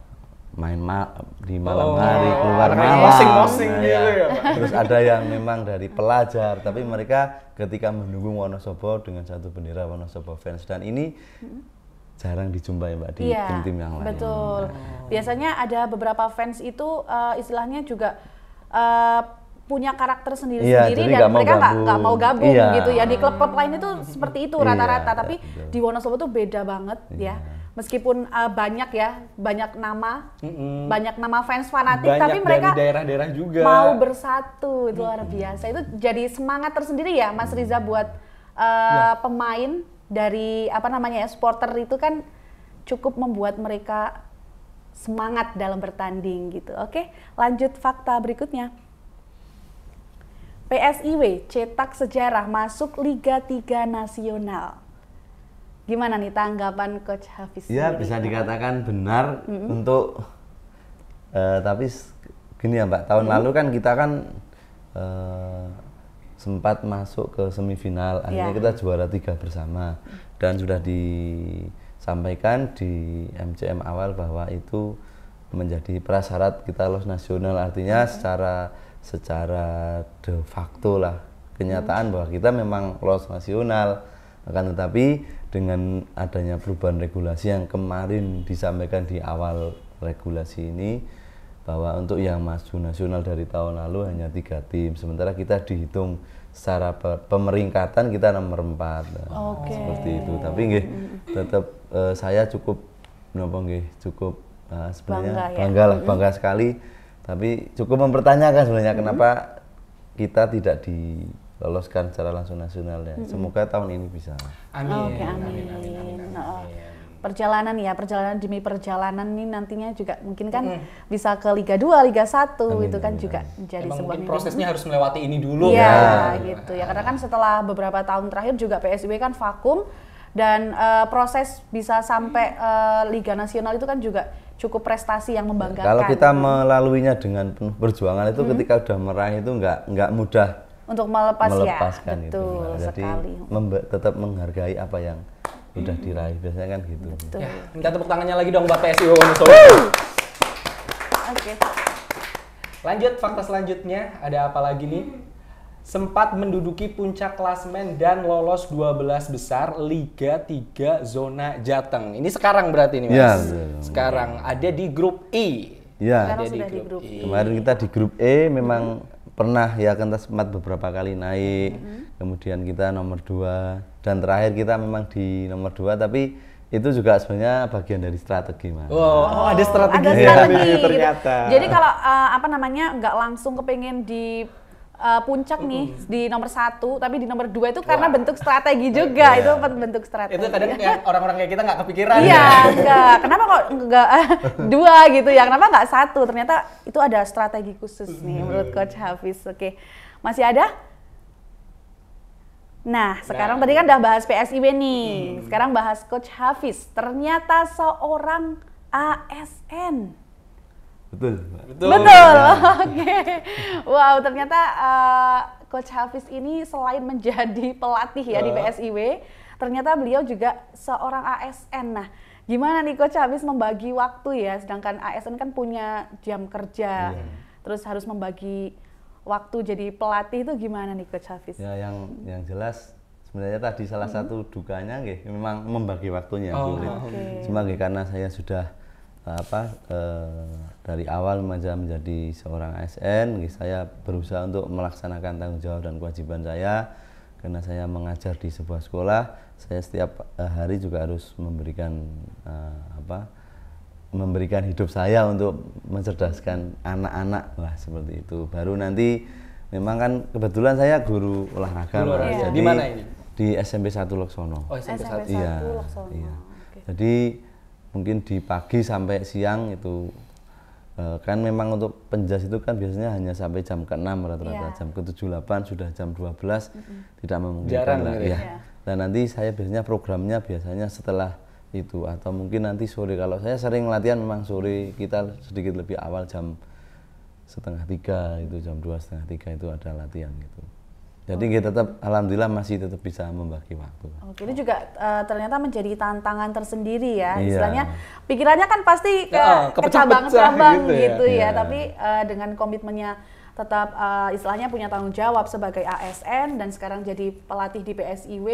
main ma di malam oh, hari oh, keluar oh, malam mosing -mosing nah, gitu iya. ya. terus ada yang memang dari pelajar tapi mereka ketika mendukung Wonosobo dengan satu bendera Wonosobo fans dan ini hmm jarang dijumpai mbak di iya, tim-tim tim yang lain. Betul. Nah. Biasanya ada beberapa fans itu uh, istilahnya juga uh, punya karakter iya, sendiri-sendiri yeah, dan mereka nggak mau gabung yeah. gitu ya di klub-klub lain itu seperti itu iya, rata-rata. Tapi betul. di Wonosobo itu beda banget ya. Meskipun uh, banyak ya, banyak nama, mm -hmm. banyak nama fans fanatik, banyak tapi mereka daerah-daerah juga mau bersatu. Itu luar biasa. Itu jadi semangat tersendiri ya, Mas Riza buat uh, pemain dari apa namanya ya supporter itu kan cukup membuat mereka semangat dalam bertanding gitu. Oke, lanjut fakta berikutnya. PSIW cetak sejarah masuk Liga 3 Nasional. Gimana nih tanggapan Coach Hafiz? Ya bisa dikatakan benar mm -hmm. untuk uh, tapi gini ya Mbak, tahun mm -hmm. lalu kan kita kan uh, sempat masuk ke semifinal akhirnya yeah. kita juara tiga bersama dan sudah disampaikan di MCM awal bahwa itu menjadi prasyarat kita lolos nasional artinya yeah. secara secara de facto lah kenyataan iya. bahwa kita memang lolos nasional akan tetapi dengan adanya perubahan regulasi yang kemarin disampaikan di awal regulasi ini bahwa untuk yang maju nasional dari tahun lalu hanya tiga tim sementara kita dihitung secara pemeringkatan kita nomor empat nah, okay. seperti itu tapi nggih tetap uh, eh, saya cukup nopo nggih cukup uh, sebenarnya bangga, ya? bangga lah bangga sekali tapi cukup mempertanyakan sebenarnya hmm kenapa kita tidak di loloskan secara langsung nasional ya. Mm-hmm. Semoga tahun ini bisa. Amin. okay, amin. Amin. Amin. amin, amin, amin. amin perjalanan ya perjalanan demi perjalanan ini nantinya juga mungkin kan hmm. bisa ke Liga 2, Liga 1 amin, itu kan amin. juga menjadi Emang sebuah mungkin prosesnya harus melewati ini dulu iya, ya, kan. gitu ya karena kan setelah beberapa tahun terakhir juga PSB kan vakum dan uh, proses bisa sampai uh, Liga Nasional itu kan juga cukup prestasi yang membanggakan. Kalau kita melaluinya dengan penuh perjuangan itu hmm. ketika udah meraih itu nggak nggak mudah untuk melepas ya, melepaskan ya, betul itu. jadi sekali. tetap menghargai apa yang sudah diraih biasanya kan gitu. Betul. Ya, minta tepuk tangannya lagi dong Mbak PSU Oke. Okay. Lanjut fakta selanjutnya ada apa lagi nih? Sempat menduduki puncak klasmen dan lolos 12 besar Liga 3 zona Jateng. Ini sekarang berarti nih Mas. Ya, sekarang ada di grup e. I. ya Ada di grup, di grup I. E. E. Kemarin kita di grup E memang hmm pernah ya kita kan sempat beberapa kali naik mm -hmm. kemudian kita nomor dua dan terakhir kita memang di nomor dua tapi itu juga sebenarnya bagian dari strategi mas. Oh, oh ada strategi, ada strategi ya. ternyata. Jadi kalau uh, apa namanya nggak langsung kepingin di uh, puncak mm -hmm. nih di nomor satu, tapi di nomor dua itu karena bentuk strategi iya. juga yeah. itu iya. bentuk strategi. Itu kadang kayak orang-orang kayak kita nggak kepikiran. Iya, enggak. Ya. Kenapa kok enggak eh, dua gitu ya? Kenapa nggak satu? Ternyata itu ada strategi khusus nih menurut Coach Hafiz. Oke, masih ada? Nah, nah. sekarang nah. tadi kan udah bahas PSIB nih. hmm. Sekarang bahas Coach Hafiz. Ternyata seorang ASN. Betul, Betul. Betul. Iya. Oke. Okay. Wow, ternyata uh, Coach Hafiz ini selain menjadi pelatih ya uh. di PSIW, iya. ternyata beliau juga seorang ASN. Nah, gimana nih Coach Hafiz membagi waktu ya? Sedangkan ASN kan punya jam kerja. Yeah. Terus harus membagi waktu jadi pelatih itu gimana nih Coach Hafiz? Ya, yang hmm. yang jelas sebenarnya tadi salah hmm. satu dukanya gitu memang membagi waktunya oh, sulit. Okay. Cuma karena saya sudah apa e, dari awal maja menjadi seorang ASN saya berusaha untuk melaksanakan tanggung jawab dan kewajiban saya karena saya mengajar di sebuah sekolah saya setiap eh, hari juga harus memberikan e, apa memberikan hidup saya untuk mencerdaskan anak-anak lah seperti itu baru nanti memang kan kebetulan saya guru olahraga, guru Iya. jadi di mana ini di SMP 1 Loksono oh SMP 1 iya, Loksono iya. Okay. jadi mungkin di pagi sampai siang itu uh, kan memang untuk penjas itu kan biasanya hanya sampai jam ke-6 rata-rata yeah. jam ke delapan sudah jam 12 mm -hmm. tidak memungkinkan Jarang lah ya. ya. Dan nanti saya biasanya programnya biasanya setelah itu atau mungkin nanti sore kalau saya sering latihan memang sore kita sedikit lebih awal jam setengah tiga itu jam dua setengah tiga itu ada latihan gitu. Jadi kita tetap alhamdulillah masih tetap bisa membagi waktu. Oke, ini juga uh, ternyata menjadi tantangan tersendiri ya. Iya. Istilahnya pikirannya kan pasti ke, oh, ke cabang-cabang gitu, ya. gitu ya, ya. tapi uh, dengan komitmennya tetap uh, istilahnya punya tanggung jawab sebagai ASN dan sekarang jadi pelatih di PSIW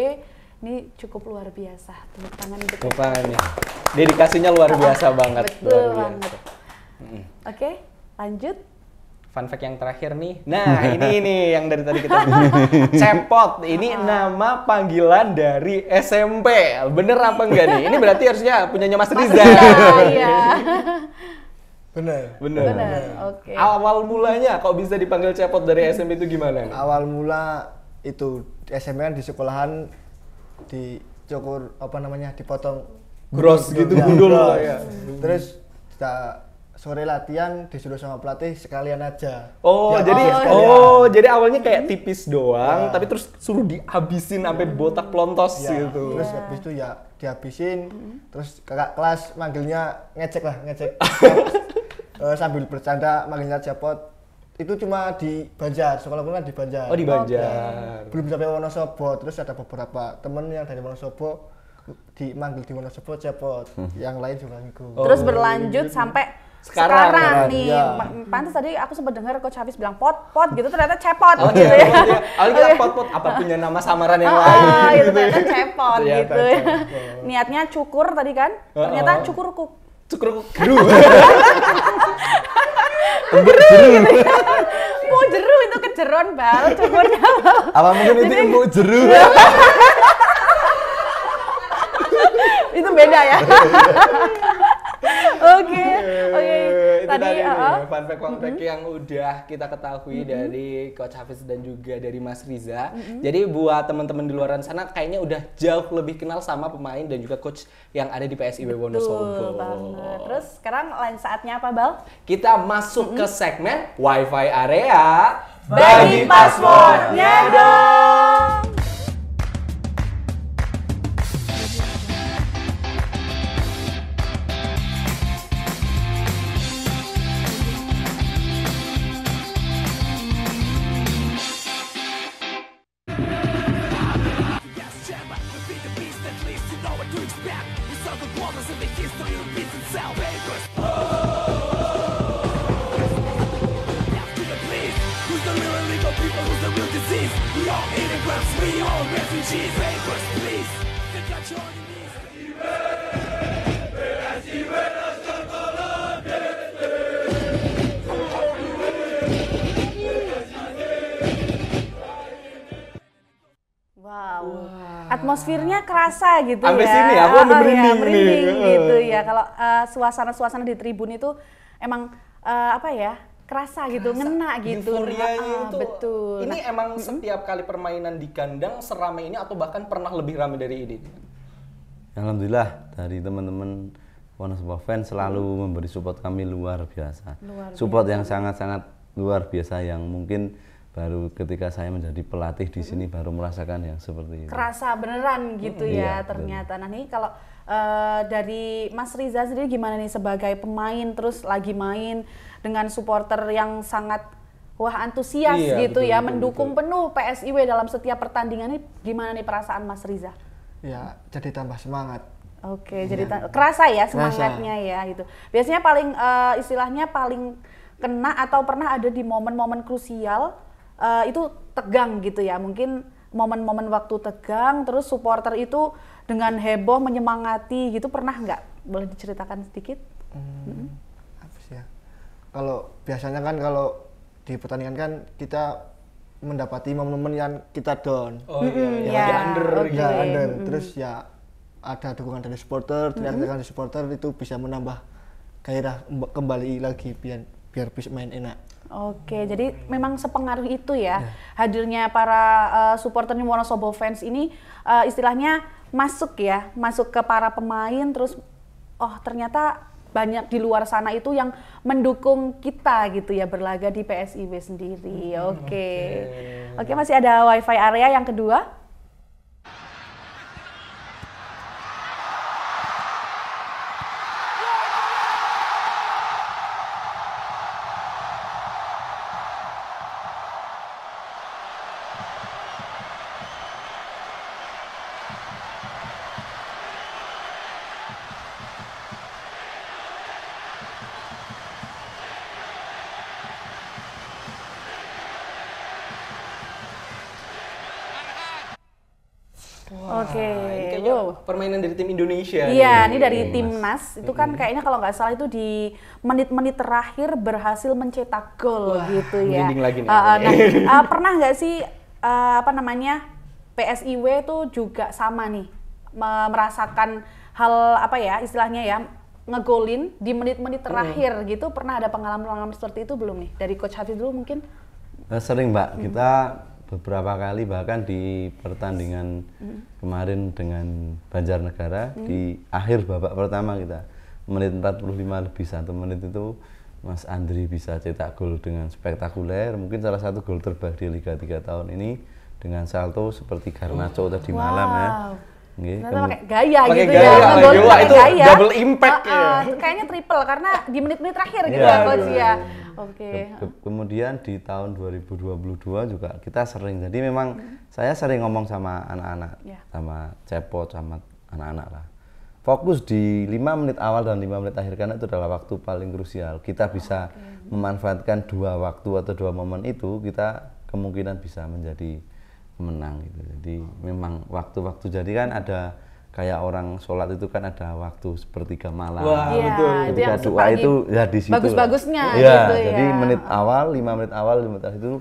ini cukup luar biasa. Tepuk tangan untuk ya. Dedikasinya luar biasa banget. Betul luar biasa. banget. Oke, lanjut fun fact yang terakhir nih. Nah, ini nih yang dari tadi kita cepot. Ini nama panggilan dari SMP. Bener apa enggak nih? Ini berarti harusnya punyanya Mas, Riza. Iya. Bener. Bener. Bener. Oke. Okay. Awal mulanya kok bisa dipanggil cepot dari SMP itu gimana? Nih? Awal mula itu SMP kan di sekolahan di cukur apa namanya dipotong gross gitu gundul ya. Terus kita sore latihan disuruh sama pelatih sekalian aja. Oh, ya, jadi ya. oh, jadi awalnya kayak hmm. tipis doang, ya. tapi terus suruh dihabisin sampai hmm. botak plontos ya. gitu. Terus ya. habis itu ya dihabisin, hmm. terus kakak kelas manggilnya ngecek lah, ngecek. uh, sambil bercanda manggilnya japot. Itu cuma di Banjar, sekolah kan di Banjar. Oh, di Banjar. Ya, Belum sampai Wonosobo, terus ada beberapa temen yang dari Wonosobo di manggil di Wonosobo cepot, hmm. yang lain juga ngikut. Oh. Terus berlanjut sampai sekarang, sekarang nih ya. Iya. pantas tadi aku sempat dengar coach Hafiz bilang pot pot gitu ternyata cepot oh, gitu ya. Oh, iya. pot pot apa punya nama samaran yang oh, lain oh, gitu, ternyata cepot iya, gitu ya. Niatnya cukur tadi kan ternyata cukur -oh. cukur kuk cukur kuk jeru. jeru gitu. Ya. Mau jeru itu kejeron bal cukurnya. Bal. Apa mungkin itu mau jeru? itu beda ya. Oke, oke. Tadi uh, fun fact fun fact mm -hmm. yang udah kita ketahui mm -hmm. dari Coach Hafiz dan juga dari Mas Riza. Mm -hmm. Jadi buat teman-teman di luaran sana kayaknya udah jauh lebih kenal sama pemain dan juga coach yang ada di PSIB Wonosobo. Terus sekarang lain saatnya apa, Bal? Kita masuk mm -hmm. ke segmen WiFi area bagi passwordnya dong. atmosfernya kerasa gitu Ambil ya. Sini oh, ya, ah, ah, iya, merinding nih. gitu ya. Kalau uh, suasana-suasana di tribun itu emang uh, apa ya? kerasa gitu, kerasa. ngena gitu. Euforianya nah, ah, itu. Betul. Ini nah, emang mm-hmm. setiap kali permainan di kandang serame ini atau bahkan pernah lebih ramai dari ini. Alhamdulillah dari teman-teman Wonosobo fans selalu hmm. memberi support kami luar biasa. Luar biasa. support yang sangat-sangat luar biasa yang mungkin baru ketika saya menjadi pelatih di sini baru merasakan yang seperti itu. Kerasa beneran gitu iya, ya iya, ternyata. Nah ini kalau uh, dari Mas Riza sendiri gimana nih sebagai pemain terus lagi main dengan supporter yang sangat wah antusias iya, gitu betul, ya betul, mendukung betul. penuh PSIW dalam setiap pertandingan ini gimana nih perasaan Mas Riza? Ya jadi tambah semangat. Oke, ya. jadi kerasa ya semangatnya kerasa. ya gitu. Biasanya paling uh, istilahnya paling kena atau pernah ada di momen-momen krusial uh, itu tegang gitu ya mungkin momen-momen waktu tegang terus supporter itu dengan heboh menyemangati gitu pernah nggak boleh diceritakan sedikit hmm, hmm. ya kalau biasanya kan kalau di pertandingan kan kita mendapati momen-momen yang kita down oh, iya, iya. ya, ya, ya under okay. ya under terus ya ada dukungan dari supporter teriakan hmm dari supporter itu bisa menambah gairah kembali lagi biar biar bisa main enak Oke, jadi memang sepengaruh itu ya, yeah. hadirnya para uh, supporter New Wonosobo fans ini uh, istilahnya masuk ya, masuk ke para pemain terus oh ternyata banyak di luar sana itu yang mendukung kita gitu ya berlaga di PSIB sendiri. Oke. Hmm, Oke, okay. okay. masih ada wifi area yang kedua? dari tim Indonesia. Iya, ini dari timnas. Itu kan kayaknya kalau nggak salah itu di menit-menit terakhir berhasil mencetak gol gitu ya. Lagi nih. Uh, nah, uh, pernah nggak sih uh, apa namanya PSIW itu juga sama nih merasakan hal apa ya istilahnya ya ngegolin di menit-menit terakhir hmm. gitu pernah ada pengalaman-pengalaman seperti itu belum nih dari coach Hafiz dulu mungkin? Eh, sering mbak, hmm. kita beberapa kali bahkan di pertandingan hmm. kemarin dengan Banjarnegara hmm. di akhir babak pertama kita menit 45 lebih satu menit itu Mas Andri bisa cetak gol dengan spektakuler mungkin salah satu gol terbaik di Liga 3 tahun ini dengan salto seperti Garnacho oh. tadi wow. malam ya Gitu. pakai gaya pake gitu gaya, ya. gaya, gaya. itu gaya. double impact. Uh, uh, ya. Kayaknya triple karena di menit-menit terakhir gitu yeah, ya coach ya. Oke. Okay. Ke kemudian di tahun 2022 juga kita sering. Jadi memang hmm. saya sering ngomong sama anak-anak, yeah. sama cepot sama anak-anak lah. Fokus di lima menit awal dan lima menit akhir karena itu adalah waktu paling krusial. Kita bisa okay. memanfaatkan dua waktu atau dua momen itu, kita kemungkinan bisa menjadi menang gitu. Jadi memang waktu-waktu jadi kan ada kayak orang sholat itu kan ada waktu sepertiga malam. Wah, ya, betul. Ketika itu doa itu ya di situ. Bagus-bagusnya ya, gitu ya. Jadi iya. menit awal, lima menit awal, lima menit awal itu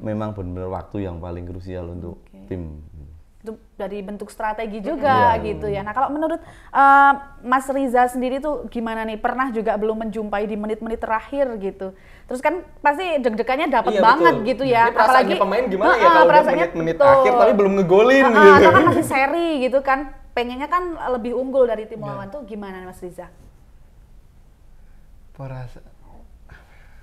memang benar-benar waktu yang paling krusial untuk okay. tim itu dari bentuk strategi juga yeah. gitu ya. Nah kalau menurut uh, Mas Riza sendiri tuh gimana nih? Pernah juga belum menjumpai di menit-menit terakhir gitu. Terus kan pasti deg-degannya dapat iya, banget betul. gitu ya. Ini Apalagi pemain gimana uh, ya kalau udah menit-menit terakhir tapi belum ngegolin uh, gitu. Ya? Karena masih seri gitu kan. Pengennya kan lebih unggul dari tim iya. lawan tuh gimana Mas Riza? Perasa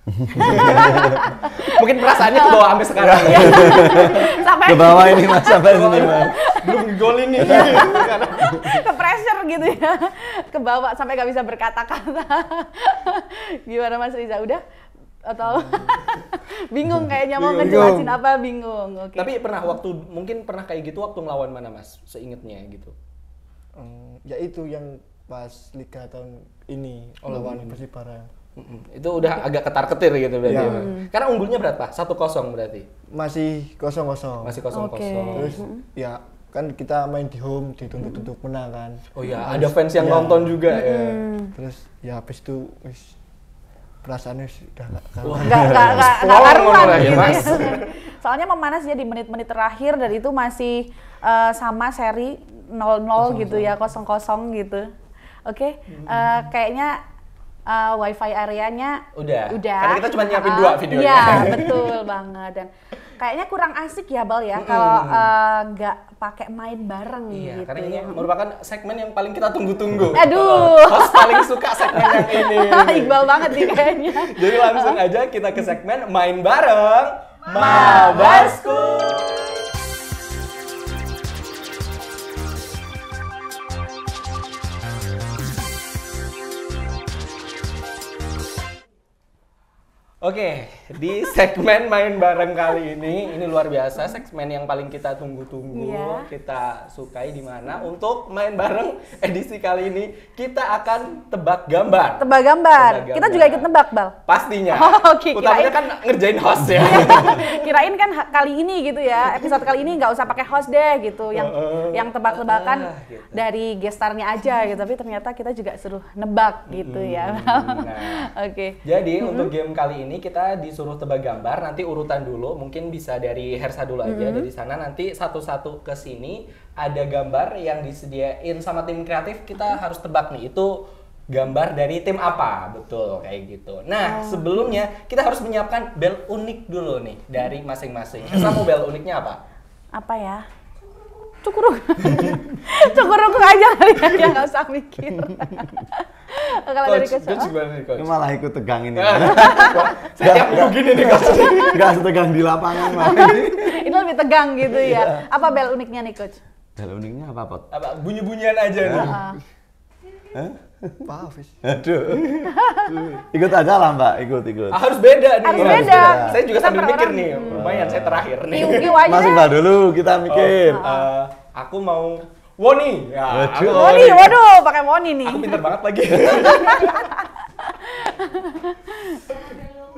Mungkin perasaannya ke bawah sampai sekarang. Iya. sampai ke bawah ini mas, sampai sini mas. Belum gol ini. Iya. ke pressure gitu ya. Ke bawah sampai gak bisa berkata-kata. Gimana Mas Riza? Udah? atau bingung kayaknya mau ngejelasin apa bingung. Okay. Tapi pernah waktu mungkin pernah kayak gitu waktu ngelawan mana Mas? Seingetnya gitu. Hmm, ya itu yang pas liga tahun ini hmm. lawan Persibara. Itu udah agak ketar-ketir gitu berarti. Iya. ya. Ya. Karena unggulnya berapa? Satu kosong berarti. Masih kosong kosong. Masih kosong kosong. Okay. Terus ya kan kita main di home dituntut-tuntut menang kan. Oh iya, terus, ada fans yang ya. nonton juga mm-hmm. ya. Terus ya habis itu wis perasaannya sudah nggak karuan. Nggak nggak nggak karuan ya, gitu. Mas. Soalnya ya di menit-menit terakhir dan itu masih uh, sama seri 0-0 gitu ya, 0-0 gitu. Oke, okay? uh, eh, kayaknya uh, wifi areanya udah. udah. Karena kita cuma nyiapin uh, dua videonya. Iya, betul banget dan kayaknya kurang asik ya Bal ya mm -hmm. kalau eh, nggak pakai main bareng iya, gitu. Karena ini merupakan segmen yang paling kita tunggu-tunggu. Aduh. Host paling suka segmen yang ini. Iqbal banget nih kayaknya. Jadi langsung aja kita ke segmen main bareng Mabarsku. Oke, di segmen main bareng kali ini. Ini luar biasa, segmen yang paling kita tunggu-tunggu, yeah. kita sukai di mana. Untuk main bareng edisi kali ini, kita akan tebak gambar. Tebak gambar. Tebak gambar. Kita juga ikut tebak Bal. Pastinya. Oh, Oke. Okay. Utamanya kirain. kan ngerjain host ya. kirain kan kali ini gitu ya. Episode kali ini nggak usah pakai host deh gitu. Yang uh, uh, yang tebak-tebakan uh, gitu. dari gestarnya aja gitu. Tapi ternyata kita juga seru nebak gitu mm -hmm. ya. Nah. Oke. Okay. Jadi mm -hmm. untuk mm-hmm. game kali ini kita di disuruh tebak gambar nanti urutan dulu mungkin bisa dari Hersa dulu aja mm -hmm. dari sana nanti satu-satu ke sini ada gambar yang disediain sama tim kreatif kita mm-hmm. harus tebak nih itu gambar dari tim apa betul kayak gitu nah mm-hmm. sebelumnya kita harus menyiapkan bel unik dulu nih dari masing-masing mm-hmm. Hersa mau bel uniknya apa apa ya cukur cukuruk aja kali ya nggak usah mikir kalau dari kecil gimana nih malah ikut tegang ini saya begini nih coach nggak setegang di lapangan malah ini lebih tegang gitu ya iya. apa bel uniknya nih coach bel uniknya apa pot apa bunyi bunyian aja nih iya. Pak Hafiz. Aduh. ikut aja lah Mbak, ikut ikut. Ah, harus beda nih. Harus beda. Harus beda. Saya juga sambil mikir nih, hmm. lumayan saya terakhir nih. Masuk lah dulu kita oh, mikir. Oh, uh, aku mau Woni. Ya, Woni, waduh pakai Woni nih. Aku pintar banget lagi.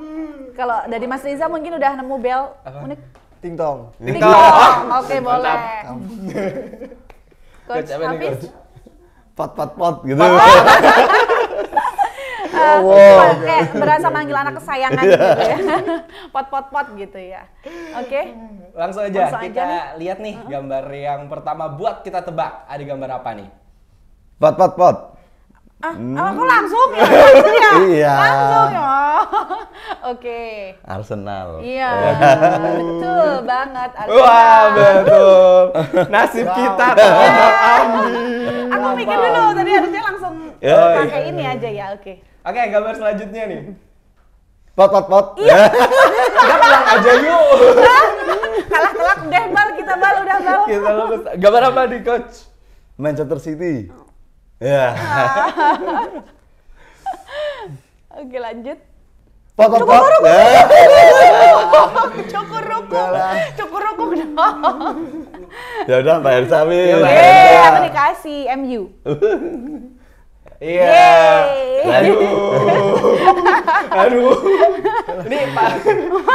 hmm, kalau dari Mas Riza mungkin udah nemu bel Apa? unik. Ting tong. Ting tong. Oke, boleh. Coach Hafiz pot pot pot gitu. Oh. uh, oh, wow. Eh, kayak berasa manggil anak kesayangan iya. gitu ya. pot pot pot gitu ya. Oke. Okay. Langsung aja Langsung kita aja nih. lihat nih gambar yang pertama buat kita tebak. Ada gambar apa nih? Pot pot pot. Ah, hmm. aku ah, langsung ya, langsung ya. Iya. ya. Oke. Okay. Arsenal. Iya, iya. betul banget Arsenal. Wah, betul. Nasib wow. kita iya. Ambi. Aku mikir dulu tadi harusnya langsung ya, pakai iya. ini aja ya, oke. Okay. Oke, okay, gambar selanjutnya nih. Pot pot pot. Iya. kita pulang aja yuk. Kalah kalah deh bal kita bal udah bal. Kita Gambar apa di coach? Manchester City. Iya. Oke lanjut. Cukuruk. Cukur ya. Cukuruk ya dong. Ya udah Mbak Ersa ya, Min. Yeay, aku dikasih MU. Iya. Aduh. Aduh. Ini Pak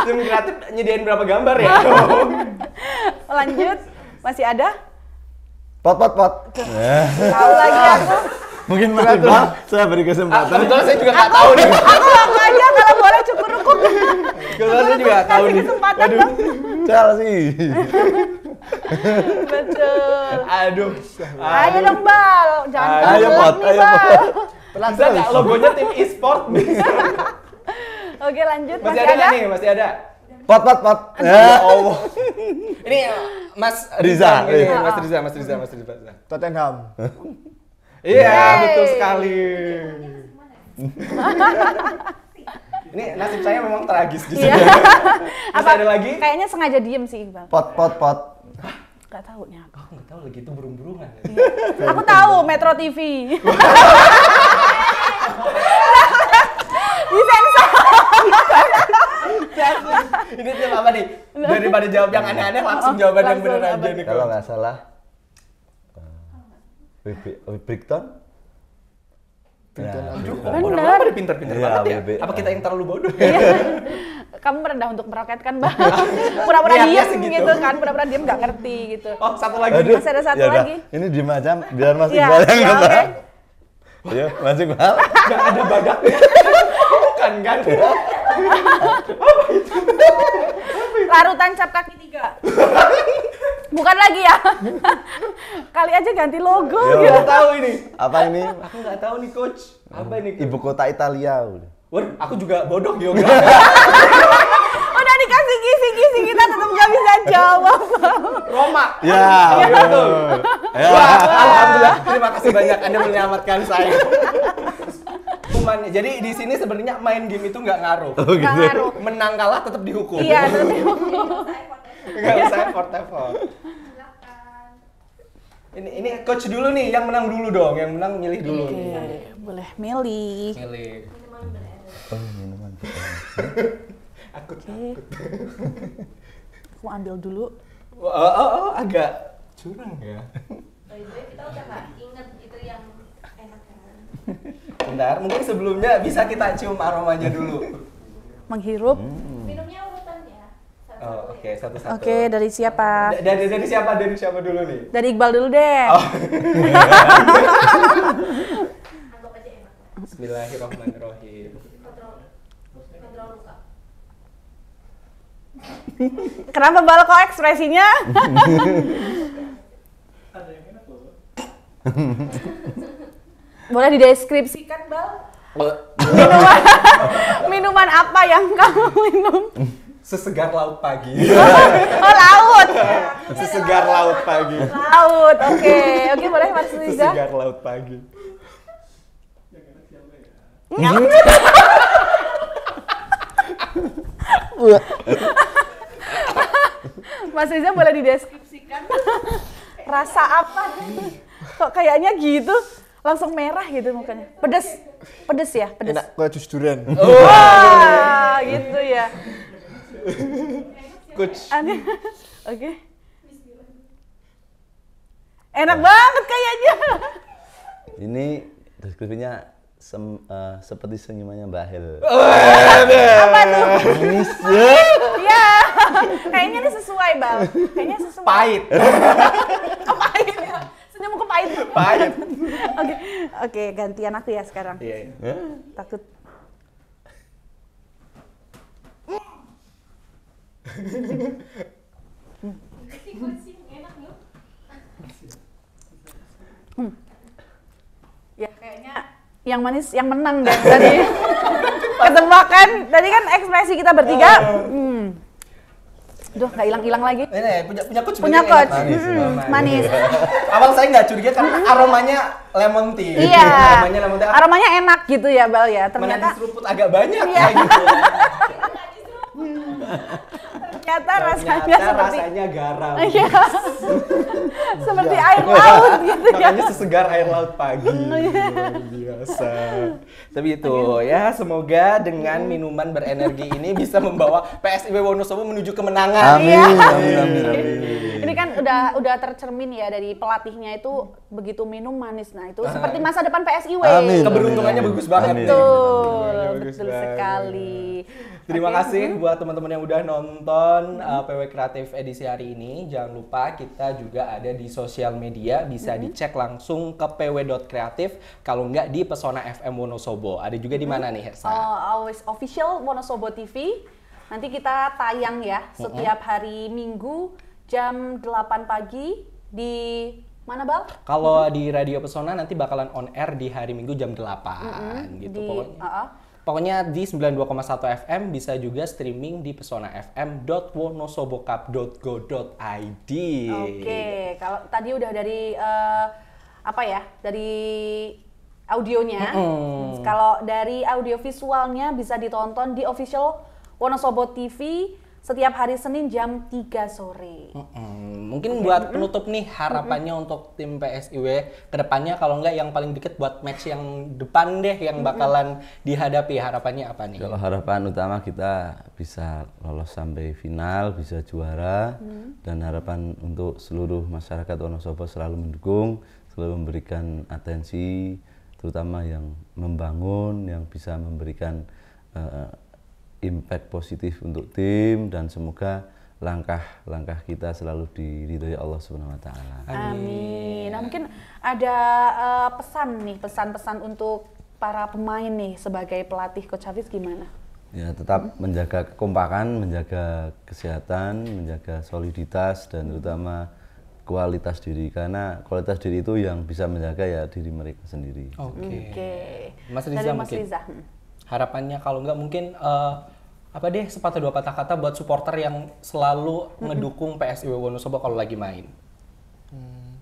tim kreatif nyediain berapa gambar ya? Lanjut. Masih ada? Pot, pot, pot. Tahu lagi aku. Mungkin Mas Iqbal, saya beri kesempatan. Ah, kebetulan saya juga nggak tahu nih. Aku langsung aja kalau boleh cukur rukuk. kalau saya juga nggak tahu nih. Aduh, Chelsea. Betul. Aduh. Ayo dong, Bal. Jangan ayo, pot, nih, ayo, Bal. Pelan Bisa nggak logonya tim e-sport? Oke, lanjut. Masih, masih ada? Masih ada nih, masih ada. Pot pot pot. Ya Allah. Ini uh, iya. uh, Mas Riza, Mas Riza, Mas Riza, Mas Riza. Tottenham. Iya, betul sekali. Ini nasib saya memang tragis di iya. sini. Apa ada lagi? Kayaknya sengaja diem sih, Bang. Pot pot pot. Gak tahu nih aku. Oh, nggak tahu lagi itu burung-burungan. Ya? Iya. aku tahu Metro TV. Di sensor ini tiap apa nih? Daripada jawab yang aneh-aneh langsung jawaban langsung yang bener aja nih. Kalau nggak salah, uh, eh, eh, Brickton? Aduh, benar. pinter pintar-pintar ya, banget ya? Apa kita yang terlalu bodoh? Iya. Kamu rendah untuk meroket kan, Bang? Pura-pura diam gitu. kan, pura-pura diam nggak ngerti gitu. Oh, satu lagi. Aduh, Masih ada satu ya lagi. Ini di macam biar masih Iqbal iya, iya, yang ngomong. Iya, masih Iqbal. Gak ada bagaknya. larutan kan apa itu larutan cap kaki tiga bukan lagi ya kali aja ganti logo ya gitu tahu ini apa ini aku nggak tahu nih coach apa ini coach? ibu kota Italia udah aku juga bodoh geografi udah dikasih kisi-kisi kita tetap nggak bisa jawab. Roma. Ya. Iya, ya. Wah, alhamdulillah. Terima kasih banyak Anda menyelamatkan saya hukuman. Jadi di sini sebenarnya main game itu nggak ngaruh. Oh, gitu. ngaruh. Menang kalah tetap dihukum. Iya, tetap dihukum. Enggak usah effort effort. Ini ini coach dulu nih, yang menang dulu dong, yang menang milih dulu. Oke, okay. boleh milih. Milih. Oh, minuman. aku takut. Aku ambil dulu. Oh, oh, oh agak curang ya. By the way, kita udah nggak inget itu yang Bentar, mungkin sebelumnya bisa kita cium aromanya dulu. Menghirup. Hmm. Minumnya urutannya. Oh, oke, okay. Ya. satu-satu. Oke, okay, dari siapa? D dari dari siapa? Dari siapa dulu nih? Dari Iqbal dulu deh. Oh. Bismillahirrahmanirrahim. Kenapa bal kok ekspresinya? Ada yang enak loh. boleh dideskripsikan bal minuman minuman apa yang kamu minum sesegar laut pagi oh, oh laut sesegar laut pagi laut oke okay. oke okay, boleh mas Liza sesegar laut pagi Mas Riza boleh dideskripsikan rasa apa? Kok kayaknya gitu? langsung merah gitu mukanya. Pedes, pedes ya, pedes. Enak, gue jus durian. Oh. gitu ya. Coach. Oke. Okay. Enak nah. banget kayaknya. Ini deskripsinya sem, uh, seperti senyumannya Mbak Hel. Apa tuh? Manis ya. Iya. Kayaknya ini sesuai, Bang. Kayaknya sesuai. Pahit. Apa? pahit. Pahit. Oke, oke gantian aku ya sekarang. Iya. Yeah. Ya. Takut. Hmm. Ya kayaknya yang manis yang menang dari tadi. Ketebak kan? Tadi kan ekspresi kita bertiga. Ah. Hmm. Duh, nggak hilang-hilang lagi. Ini eh, eh, punya punya coach. Punya ya, coach. Manis. Hmm, manis. manis. Awal saya nggak curiga karena hmm. aromanya lemon tea. Iya. aromanya lemon tea. Aromanya enak gitu ya, Bal ya. Ternyata. seruput seruput agak banyak iya. gitu ternyata rasanya seperti rasanya garam. Iya. seperti iya. air laut gitu ya. Kan. Makanya sesegar air laut pagi. Iya. biasa. Tapi itu ya, semoga dengan iya. minuman berenergi ini bisa membawa PSIB Wonosobo menuju kemenangan. Amin. Ya. amin, amin, Ini kan udah udah tercermin ya dari pelatihnya itu begitu minum manis. Nah, itu ah. seperti masa depan PSIB. Amin. Keberuntungannya bagus banget. Amin. Tuh bagus betul banget. sekali. Terima okay. kasih buat teman-teman yang udah nonton uh, PW Kreatif edisi hari ini. Jangan lupa kita juga ada di sosial media, bisa mm -hmm. dicek langsung ke pw.kreatif kalau nggak di Pesona FM Wonosobo. Ada juga di mana mm -hmm. nih Hersa? Oh, official Wonosobo TV. Nanti kita tayang ya setiap mm -hmm. hari Minggu jam 8 pagi di Mana bang? Kalau mm -hmm. di Radio Pesona nanti bakalan on air di hari Minggu jam 8 mm -hmm. gitu di, pokoknya. Uh -uh Pokoknya di 92,1 FM bisa juga streaming di pesona fm.wonosobokap.go.id. Oke, kalau tadi udah dari uh, apa ya? Dari audionya. Mm-hmm. Kalau dari audio visualnya bisa ditonton di official Wonosobo TV setiap hari Senin jam 3 sore. Mm-hmm. Mungkin okay. buat penutup nih harapannya mm -hmm. untuk tim PSIW kedepannya kalau nggak yang paling dikit buat match yang depan deh yang bakalan mm -hmm. dihadapi harapannya apa nih? Kalau harapan utama kita bisa lolos sampai final, bisa juara mm -hmm. dan harapan untuk seluruh masyarakat Wonosobo selalu mendukung, selalu memberikan atensi terutama yang membangun, yang bisa memberikan uh, impact positif untuk tim dan semoga langkah-langkah kita selalu diridhoi Allah Subhanahu wa taala. Amin. Nah, mungkin ada uh, pesan nih, pesan-pesan untuk para pemain nih sebagai pelatih Coach Hafiz gimana? Ya, tetap hmm. menjaga kekompakan, menjaga kesehatan, menjaga soliditas dan terutama kualitas diri karena kualitas diri itu yang bisa menjaga ya diri mereka sendiri. Oke. Okay. Okay. Mas Riza Dari Mas mungkin. Riza. Hmm. Harapannya kalau enggak mungkin uh, apa deh sepatah dua patah kata buat supporter yang selalu ngedukung PSIW Wonosobo kalau lagi main? Hmm.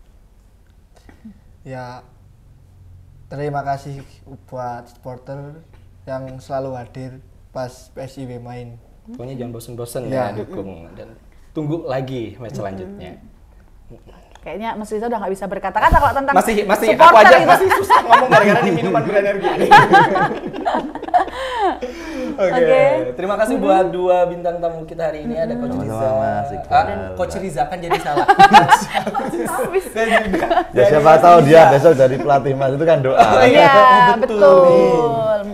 Ya terima kasih buat supporter yang selalu hadir pas PSIW main. Pokoknya jangan bosen-bosen ya. ya dukung dan tunggu lagi match selanjutnya. Kayaknya Mas Riza udah nggak bisa berkata-kata kalau tentang masih masih supporter aku aja gitu. masih susah ngomong gara-gara ini minuman berenergi. Oke. Okay. Terima kasih mm-hmm. buat dua bintang tamu kita hari ini ada Coach Riza. Ah, Coach Riza kan jadi salah. Dan juga ya siapa tahu dia besok jadi pelatih Mas itu kan doa. Iya, iya betul.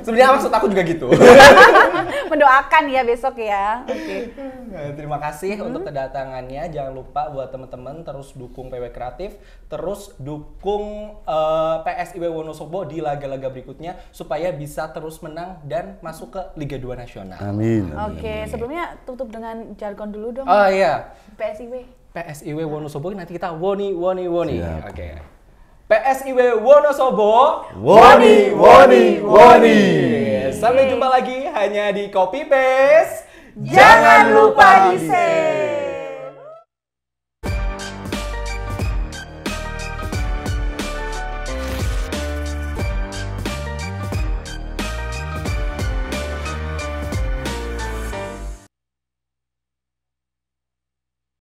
Sebenarnya maksud aku juga gitu. mendoakan ya besok ya. Oke. Okay. Eh, terima kasih hmm. untuk kedatangannya. Jangan lupa buat teman-teman terus dukung PW Kreatif, terus dukung uh, eh, PSIW Wonosobo di laga-laga berikutnya supaya bisa terus menang dan masuk ke Liga 2 nasional. Amin. amin Oke, okay. sebelumnya tutup dengan jargon dulu dong. Oh iya. PSIW. PSIW Wonosobo nanti kita woni woni woni. Oke. Okay. PSIW Wonosobo Woni Woni Woni Sampai jumpa lagi hanya di Copy Paste Jangan lupa di share